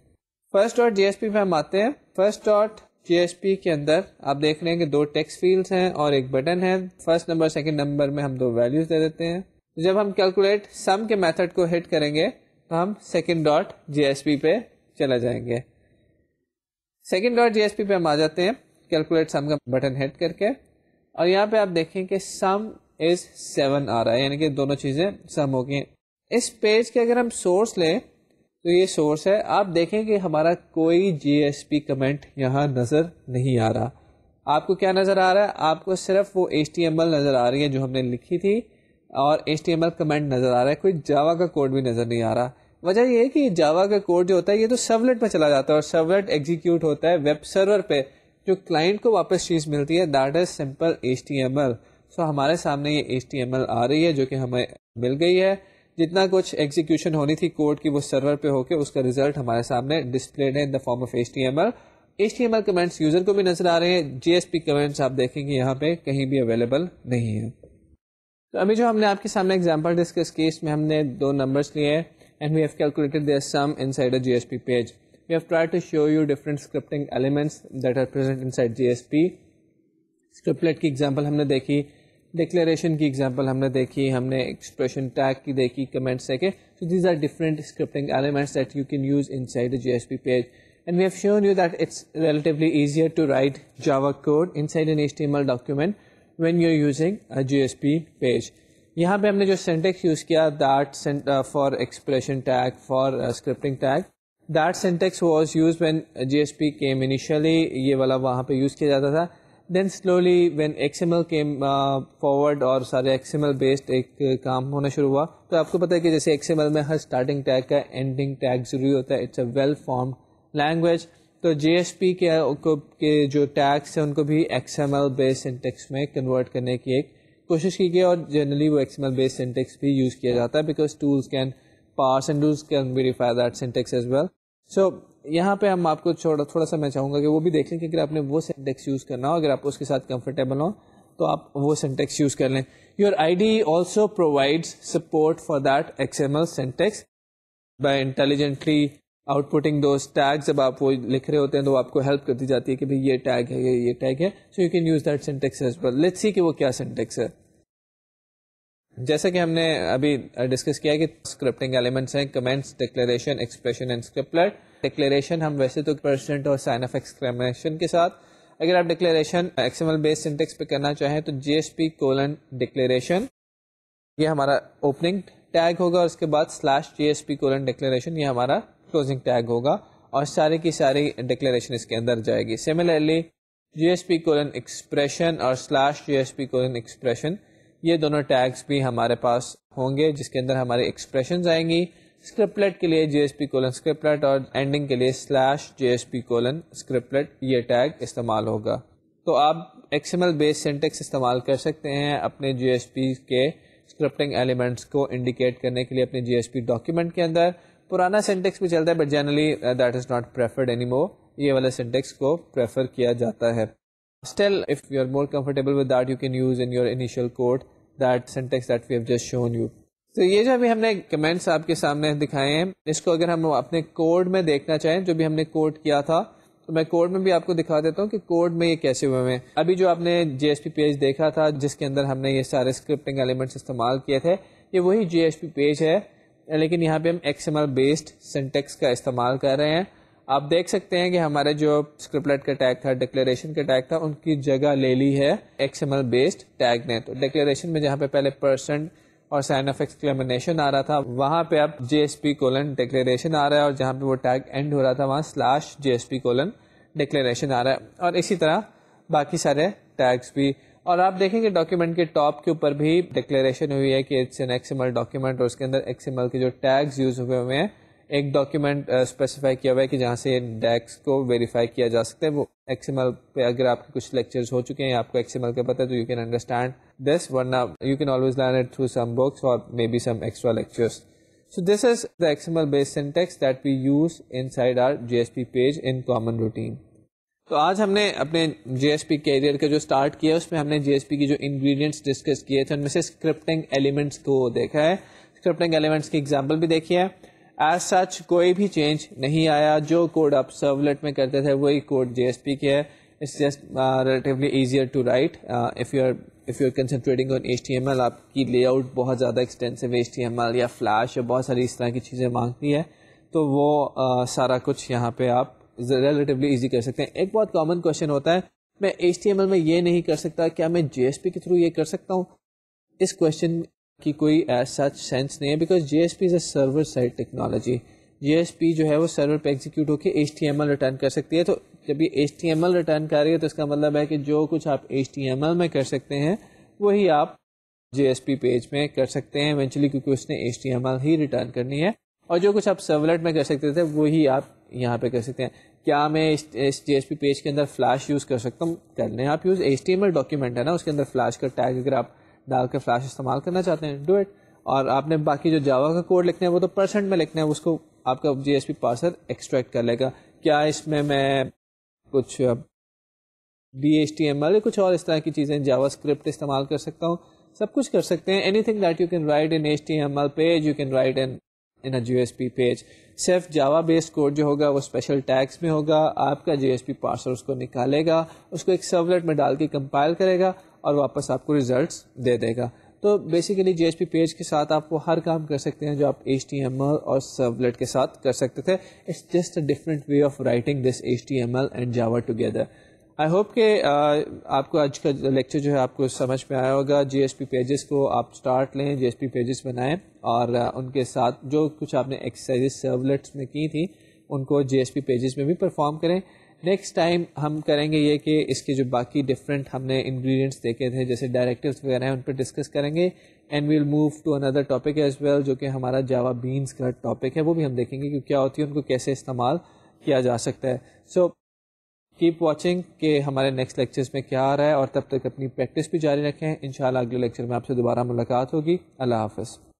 फर्स्ट डॉट जी में हम आते हैं फर्स्ट डॉट जी के अंदर आप देख रहे हैं कि दो टेक्स्ट फील्ड्स हैं और एक बटन है फर्स्ट नंबर सेकंड नंबर में हम दो वैल्यूज दे देते हैं जब हम कैलकुलेट सम के मेथड को हिट करेंगे तो हम सेकंड डॉट जी पे चला जाएंगे सेकंड डॉट जी पे हम आ जाते हैं कैलकुलेट सम का बटन हिट करके और यहाँ पे आप देखें कि सम इज सेवन आ रहा है यानी कि दोनों चीज़ें सम हो गई इस पेज के अगर हम सोर्स लें तो ये सोर्स है आप देखें कि हमारा कोई जीएसपी कमेंट यहाँ नज़र नहीं आ रहा आपको क्या नज़र आ रहा है आपको सिर्फ वो एच नज़र आ रही है जो हमने लिखी थी और एच कमेंट नज़र आ रहा है कोई जावा का कोड भी नज़र नहीं आ रहा वजह यह है कि जावा का कोड जो होता है ये तो सर्वलेट में चला जाता है और सर्वलेट एग्जीक्यूट होता है वेब सर्वर पे जो क्लाइंट को वापस चीज़ मिलती है that is simple H so हमारे सामने ये एच आ रही है जो कि हमें मिल गई है जितना कुछ एग्जीक्यूशन होनी थी कोड की वो सर्वर पे होके उसका रिजल्ट हमारे सामने डिस्प्लेड है in the form of H T M L H T M L comments user को भी नजर आ रहे हैं जीएसपी कमेंट्स आप देखेंगे यहाँ पे कहीं भी अवेलेबल नहीं है तो अभी जो हमने आपके सामने एग्जाम्पल डिस्कस की इसमें हमने दो नंबर्स लिए हैं and we have calculated their sum inside a JSP page we have tried to show you different scripting elements that are present inside GSP. Scriptlet की एग्जाम्पल हमने देखी डिक्लेरेशन की एग्जांपल हमने देखी हमने एक्सप्रेशन टैग की देखी कमेंट्स देखे so these are different scripting elements that you can use inside the JSP page and we have shown you that it's relatively easier to write Java code inside an HTML document when you're using a JSP page. यहाँ पे हमने जो syntax use किया that uh, for expression tag for uh, scripting tag that syntax was used when JSP came initially ये वाला वहाँ पे use किया जाता था then slowly when XML came forward और सारे एक्सएमएल बेस्ड एक uh, काम होना शुरू हुआ तो आपको पता है कि जैसे एक्सएमएल में हर स्टार्टिंग टैग का एंडिंग टैग ज़रूरी होता है it's a well form language तो जे के को के जो टैग्स हैं उनको भी X M L based syntax में कन्वर्ट करने की एक कोशिश की गई और जनरली वो X M L based syntax भी यूज़ किया जाता है because tools can parse and tools can verify that syntax as well so यहाँ पे हम आपको थोड़ा थोड़ा सा मैं चाहूँगा कि वो भी देख लें कि अगर आपने वो सेंटेक्स यूज़ करना हो अगर आप उसके साथ कंफर्टेबल हो तो आप वो सेंटेक्स यूज़ कर लें your I D also provides support for that XML syntax by intelligently outputting दो टैग्स जब आप वो लिख रहे होते हैं तो आपको हेल्प करती जाती है कि भाई ये टैग है ये ये टैग है so you can use that syntax as well let's see कि वो क्या सेंटेक्स है जैसा कि हमने अभी डिस्कस किया कि स्क्रिप्टिंग एलिमेंट्स हैं comments declaration expression and scriptlet declaration हम वैसे तो परसेंट और साइन ऑफ एक्सक्लेमेशन के साथ अगर आप डिक्लेरेशन एक्सएमएल बेस्ड सिंटेक्स पे करना चाहें तो जीएसपी कोलन डिक्लेरेशन ये हमारा ओपनिंग टैग होगा और उसके बाद स्लैश जीएसपी कोलन डिक्लेरेशन ये हमारा क्लोजिंग टैग होगा और सारी की सारी डिक्लेरेशन इसके अंदर जाएगी सिमिलरली जीएसपी कोलन एक्सप्रेशन और स्लैश जीएसपी कोलन एक्सप्रेशन ये दोनों टैग्स भी हमारे पास होंगे जिसके अंदर हमारे एक्सप्रेशन आएंगी स्क्रिप्टलेट के लिए जेएसपी कोलन स्क्रिप्टलेट और एंडिंग के लिए स्लैश जेएसपी कोलन स्क्रिप्टलेट ये टैग इस्तेमाल होगा तो आप एक्सएमएल बेस सिंटेक्स इस्तेमाल कर सकते हैं अपने जीएसपी के स्क्रिप्टिंग एलिमेंट्स को इंडिकेट करने के लिए अपने जीएसपी डॉक्यूमेंट के अंदर पुराना सिंटेक्स भी चलता है but generally that is not preferred anymore ये वाला सिंटेक्स को प्रेफर किया जाता है still if you are more comfortable with that you can use in your initial code that syntax that we have just shown you तो ये जो अभी हमने कमेंट्स आपके सामने दिखाए हैं इसको अगर हम अपने कोड में देखना चाहें जो भी हमने कोड किया था तो मैं कोड में भी आपको दिखा देता हूँ कि कोड में ये कैसे हुए हैं अभी जो आपने जेएसपी पेज देखा था जिसके अंदर हमने ये सारे स्क्रिप्टिंग एलिमेंट्स इस्तेमाल किए थे ये वही जेएसपी पेज है लेकिन यहाँ पे हम एक्सएमएल बेस्ड सिंटेक्स का इस्तेमाल कर रहे हैं आप देख सकते हैं कि हमारे जो स्क्रिप्टलेट का टैग था डिक्लेरेशन का टैग था उनकी जगह ले ली है एक्सएमएल बेस्ड टैग ने तो डिक्लेरेशन में जहाँ पे पहले परसेंट और साइन ऑफ एक्सक्लेमिनेशन आ रहा था वहां पे अब जेएसपी कोलन डिक्लेरेशन आ रहा है और जहां पे वो टैग एंड हो रहा था वहां स्लैश जेएसपी कोलन डिक्लेरेशन आ रहा है और इसी तरह बाकी सारे टैग्स भी और आप देखेंगे डॉक्यूमेंट के टॉप के ऊपर भी डिक्लेरेशन हुई है कि इट्स एन एक्सएमएल डॉक्यूमेंट और उसके अंदर एक्सएमएल के जो टैग्स यूज हुए हुए हैं एक डॉक्यूमेंट स्पेसिफाई uh, किया हुआ है कि जहाँ से डैक्स को वेरीफाई किया जा सकता है वो एक्सएमएल पे अगर आपके कुछ लेक्चर्स हो चुके हैं आपको एक्सएमएल का पता है तो यू कैन अंडरस्टैंड दिस वरना you can always learn it through some books और maybe some extra lectures So this is the XML based syntax that we use inside our JSP page in common routine. तो आज हमने अपने JSP career का जो start किया उसमें हमने JSP की जो इंग्रेडिएंट्स डिस्कस किए थे उनमें से स्क्रिप्टिंग एलिमेंट्स को देखा है स्क्रिप्टिंग एलिमेंट्स की एग्जांपल भी देखी है एज सच कोई भी चेंज नहीं आया जो कोड आप सर्वलेट में करते थे वही कोड जेएसपी के है it's just relatively easier to write if you are if you are concentrating on H T M L आपकी लेआउट बहुत ज़्यादा extensive H T M L या फ्लैश या बहुत सारी इस तरह की चीज़ें मांगती है तो वो uh, सारा कुछ यहाँ पे आप रिलेटिवली ईजी कर सकते हैं एक बहुत कॉमन क्वेश्चन होता है मैं एच टी एम एल में ये नहीं कर सकता क्या मैं जे एस पी के थ्रू ये कर सकता हूँ इस क्वेश्चन की कोई ऐसा सेंस नहीं है because J S P is a server side technology J S P जो है वो सर्वर पे एग्जीक्यूट होकर H T M L return कर सकती है तो जब ये H T M L return कर रही है तो इसका मतलब है कि जो कुछ आप एच टी एम एल में कर सकते हैं वही आप जी एस पी पेज में कर सकते हैं इवेंचुअली क्योंकि उसने एच टी एम एल ही रिटर्न करनी है और जो कुछ आप सर्वलेट में कर सकते थे वही आप यहाँ पर कर सकते हैं क्या मैं इस जे एस पी पेज के अंदर फ्लैश यूज़ कर सकता हूँ कर लें आप use H T M L document है ना उसके अंदर फ्लैश का टैग अगर आप डाल के फ्लैश इस्तेमाल करना चाहते हैं डू इट और आपने बाकी जो जावा का कोड लिखना है वो तो परसेंट में लिखना है उसको आपका J S P parser extract कर लेगा क्या इसमें मैं कुछ D H T M L कुछ और इस तरह की चीज़ें जावा स्क्रिप्ट इस्तेमाल कर सकता हूँ सब कुछ कर सकते हैं anything that you can write in H T M L page you can write in in a J S P page सिर्फ जावा बेस्ड कोड जो होगा वो स्पेशल टैग्स में होगा आपका जी एस पी पार्सर उसको निकालेगा उसको एक सर्वलेट में डाल के कंपाइल करेगा और वापस आपको रिज़ल्ट दे देगा तो बेसिकली जे पेज के साथ आप वो हर काम कर सकते हैं जो आप एच और सर्वलेट के साथ कर सकते थे it's just a different way of writing this H and Java together I hope कि uh, आपको आज का लेक्चर जो है आपको समझ में आया होगा जी एस पी पेजेस को आप स्टार्ट लें जी एस पी पेजेस बनाएं और uh, उनके साथ जो कुछ आपने एक्सरसाइजेस सर्वलेट्स में की थी उनको जी एस पी पेजेस में भी परफॉर्म करें नेक्स्ट टाइम हम करेंगे ये कि इसके जो बाकी डिफरेंट हमने इंग्रेडिएंट्स देखे थे जैसे डायरेक्टिव्स वगैरह हैं उन पर डिस्कस करेंगे and we'll move to another topic as well जो कि हमारा जावा बीन्स का टॉपिक है वो भी हम देखेंगे कि क्या होती है उनको कैसे इस्तेमाल किया जा सकता है सो कीप वॉचिंग कि हमारे नेक्स्ट लेक्चर्स में क्या आ रहा है और तब तक अपनी प्रैक्टिस भी जारी रखें इन अगले लेक्चर में आपसे दोबारा मुलाकात होगी अल्लाह हाफिज़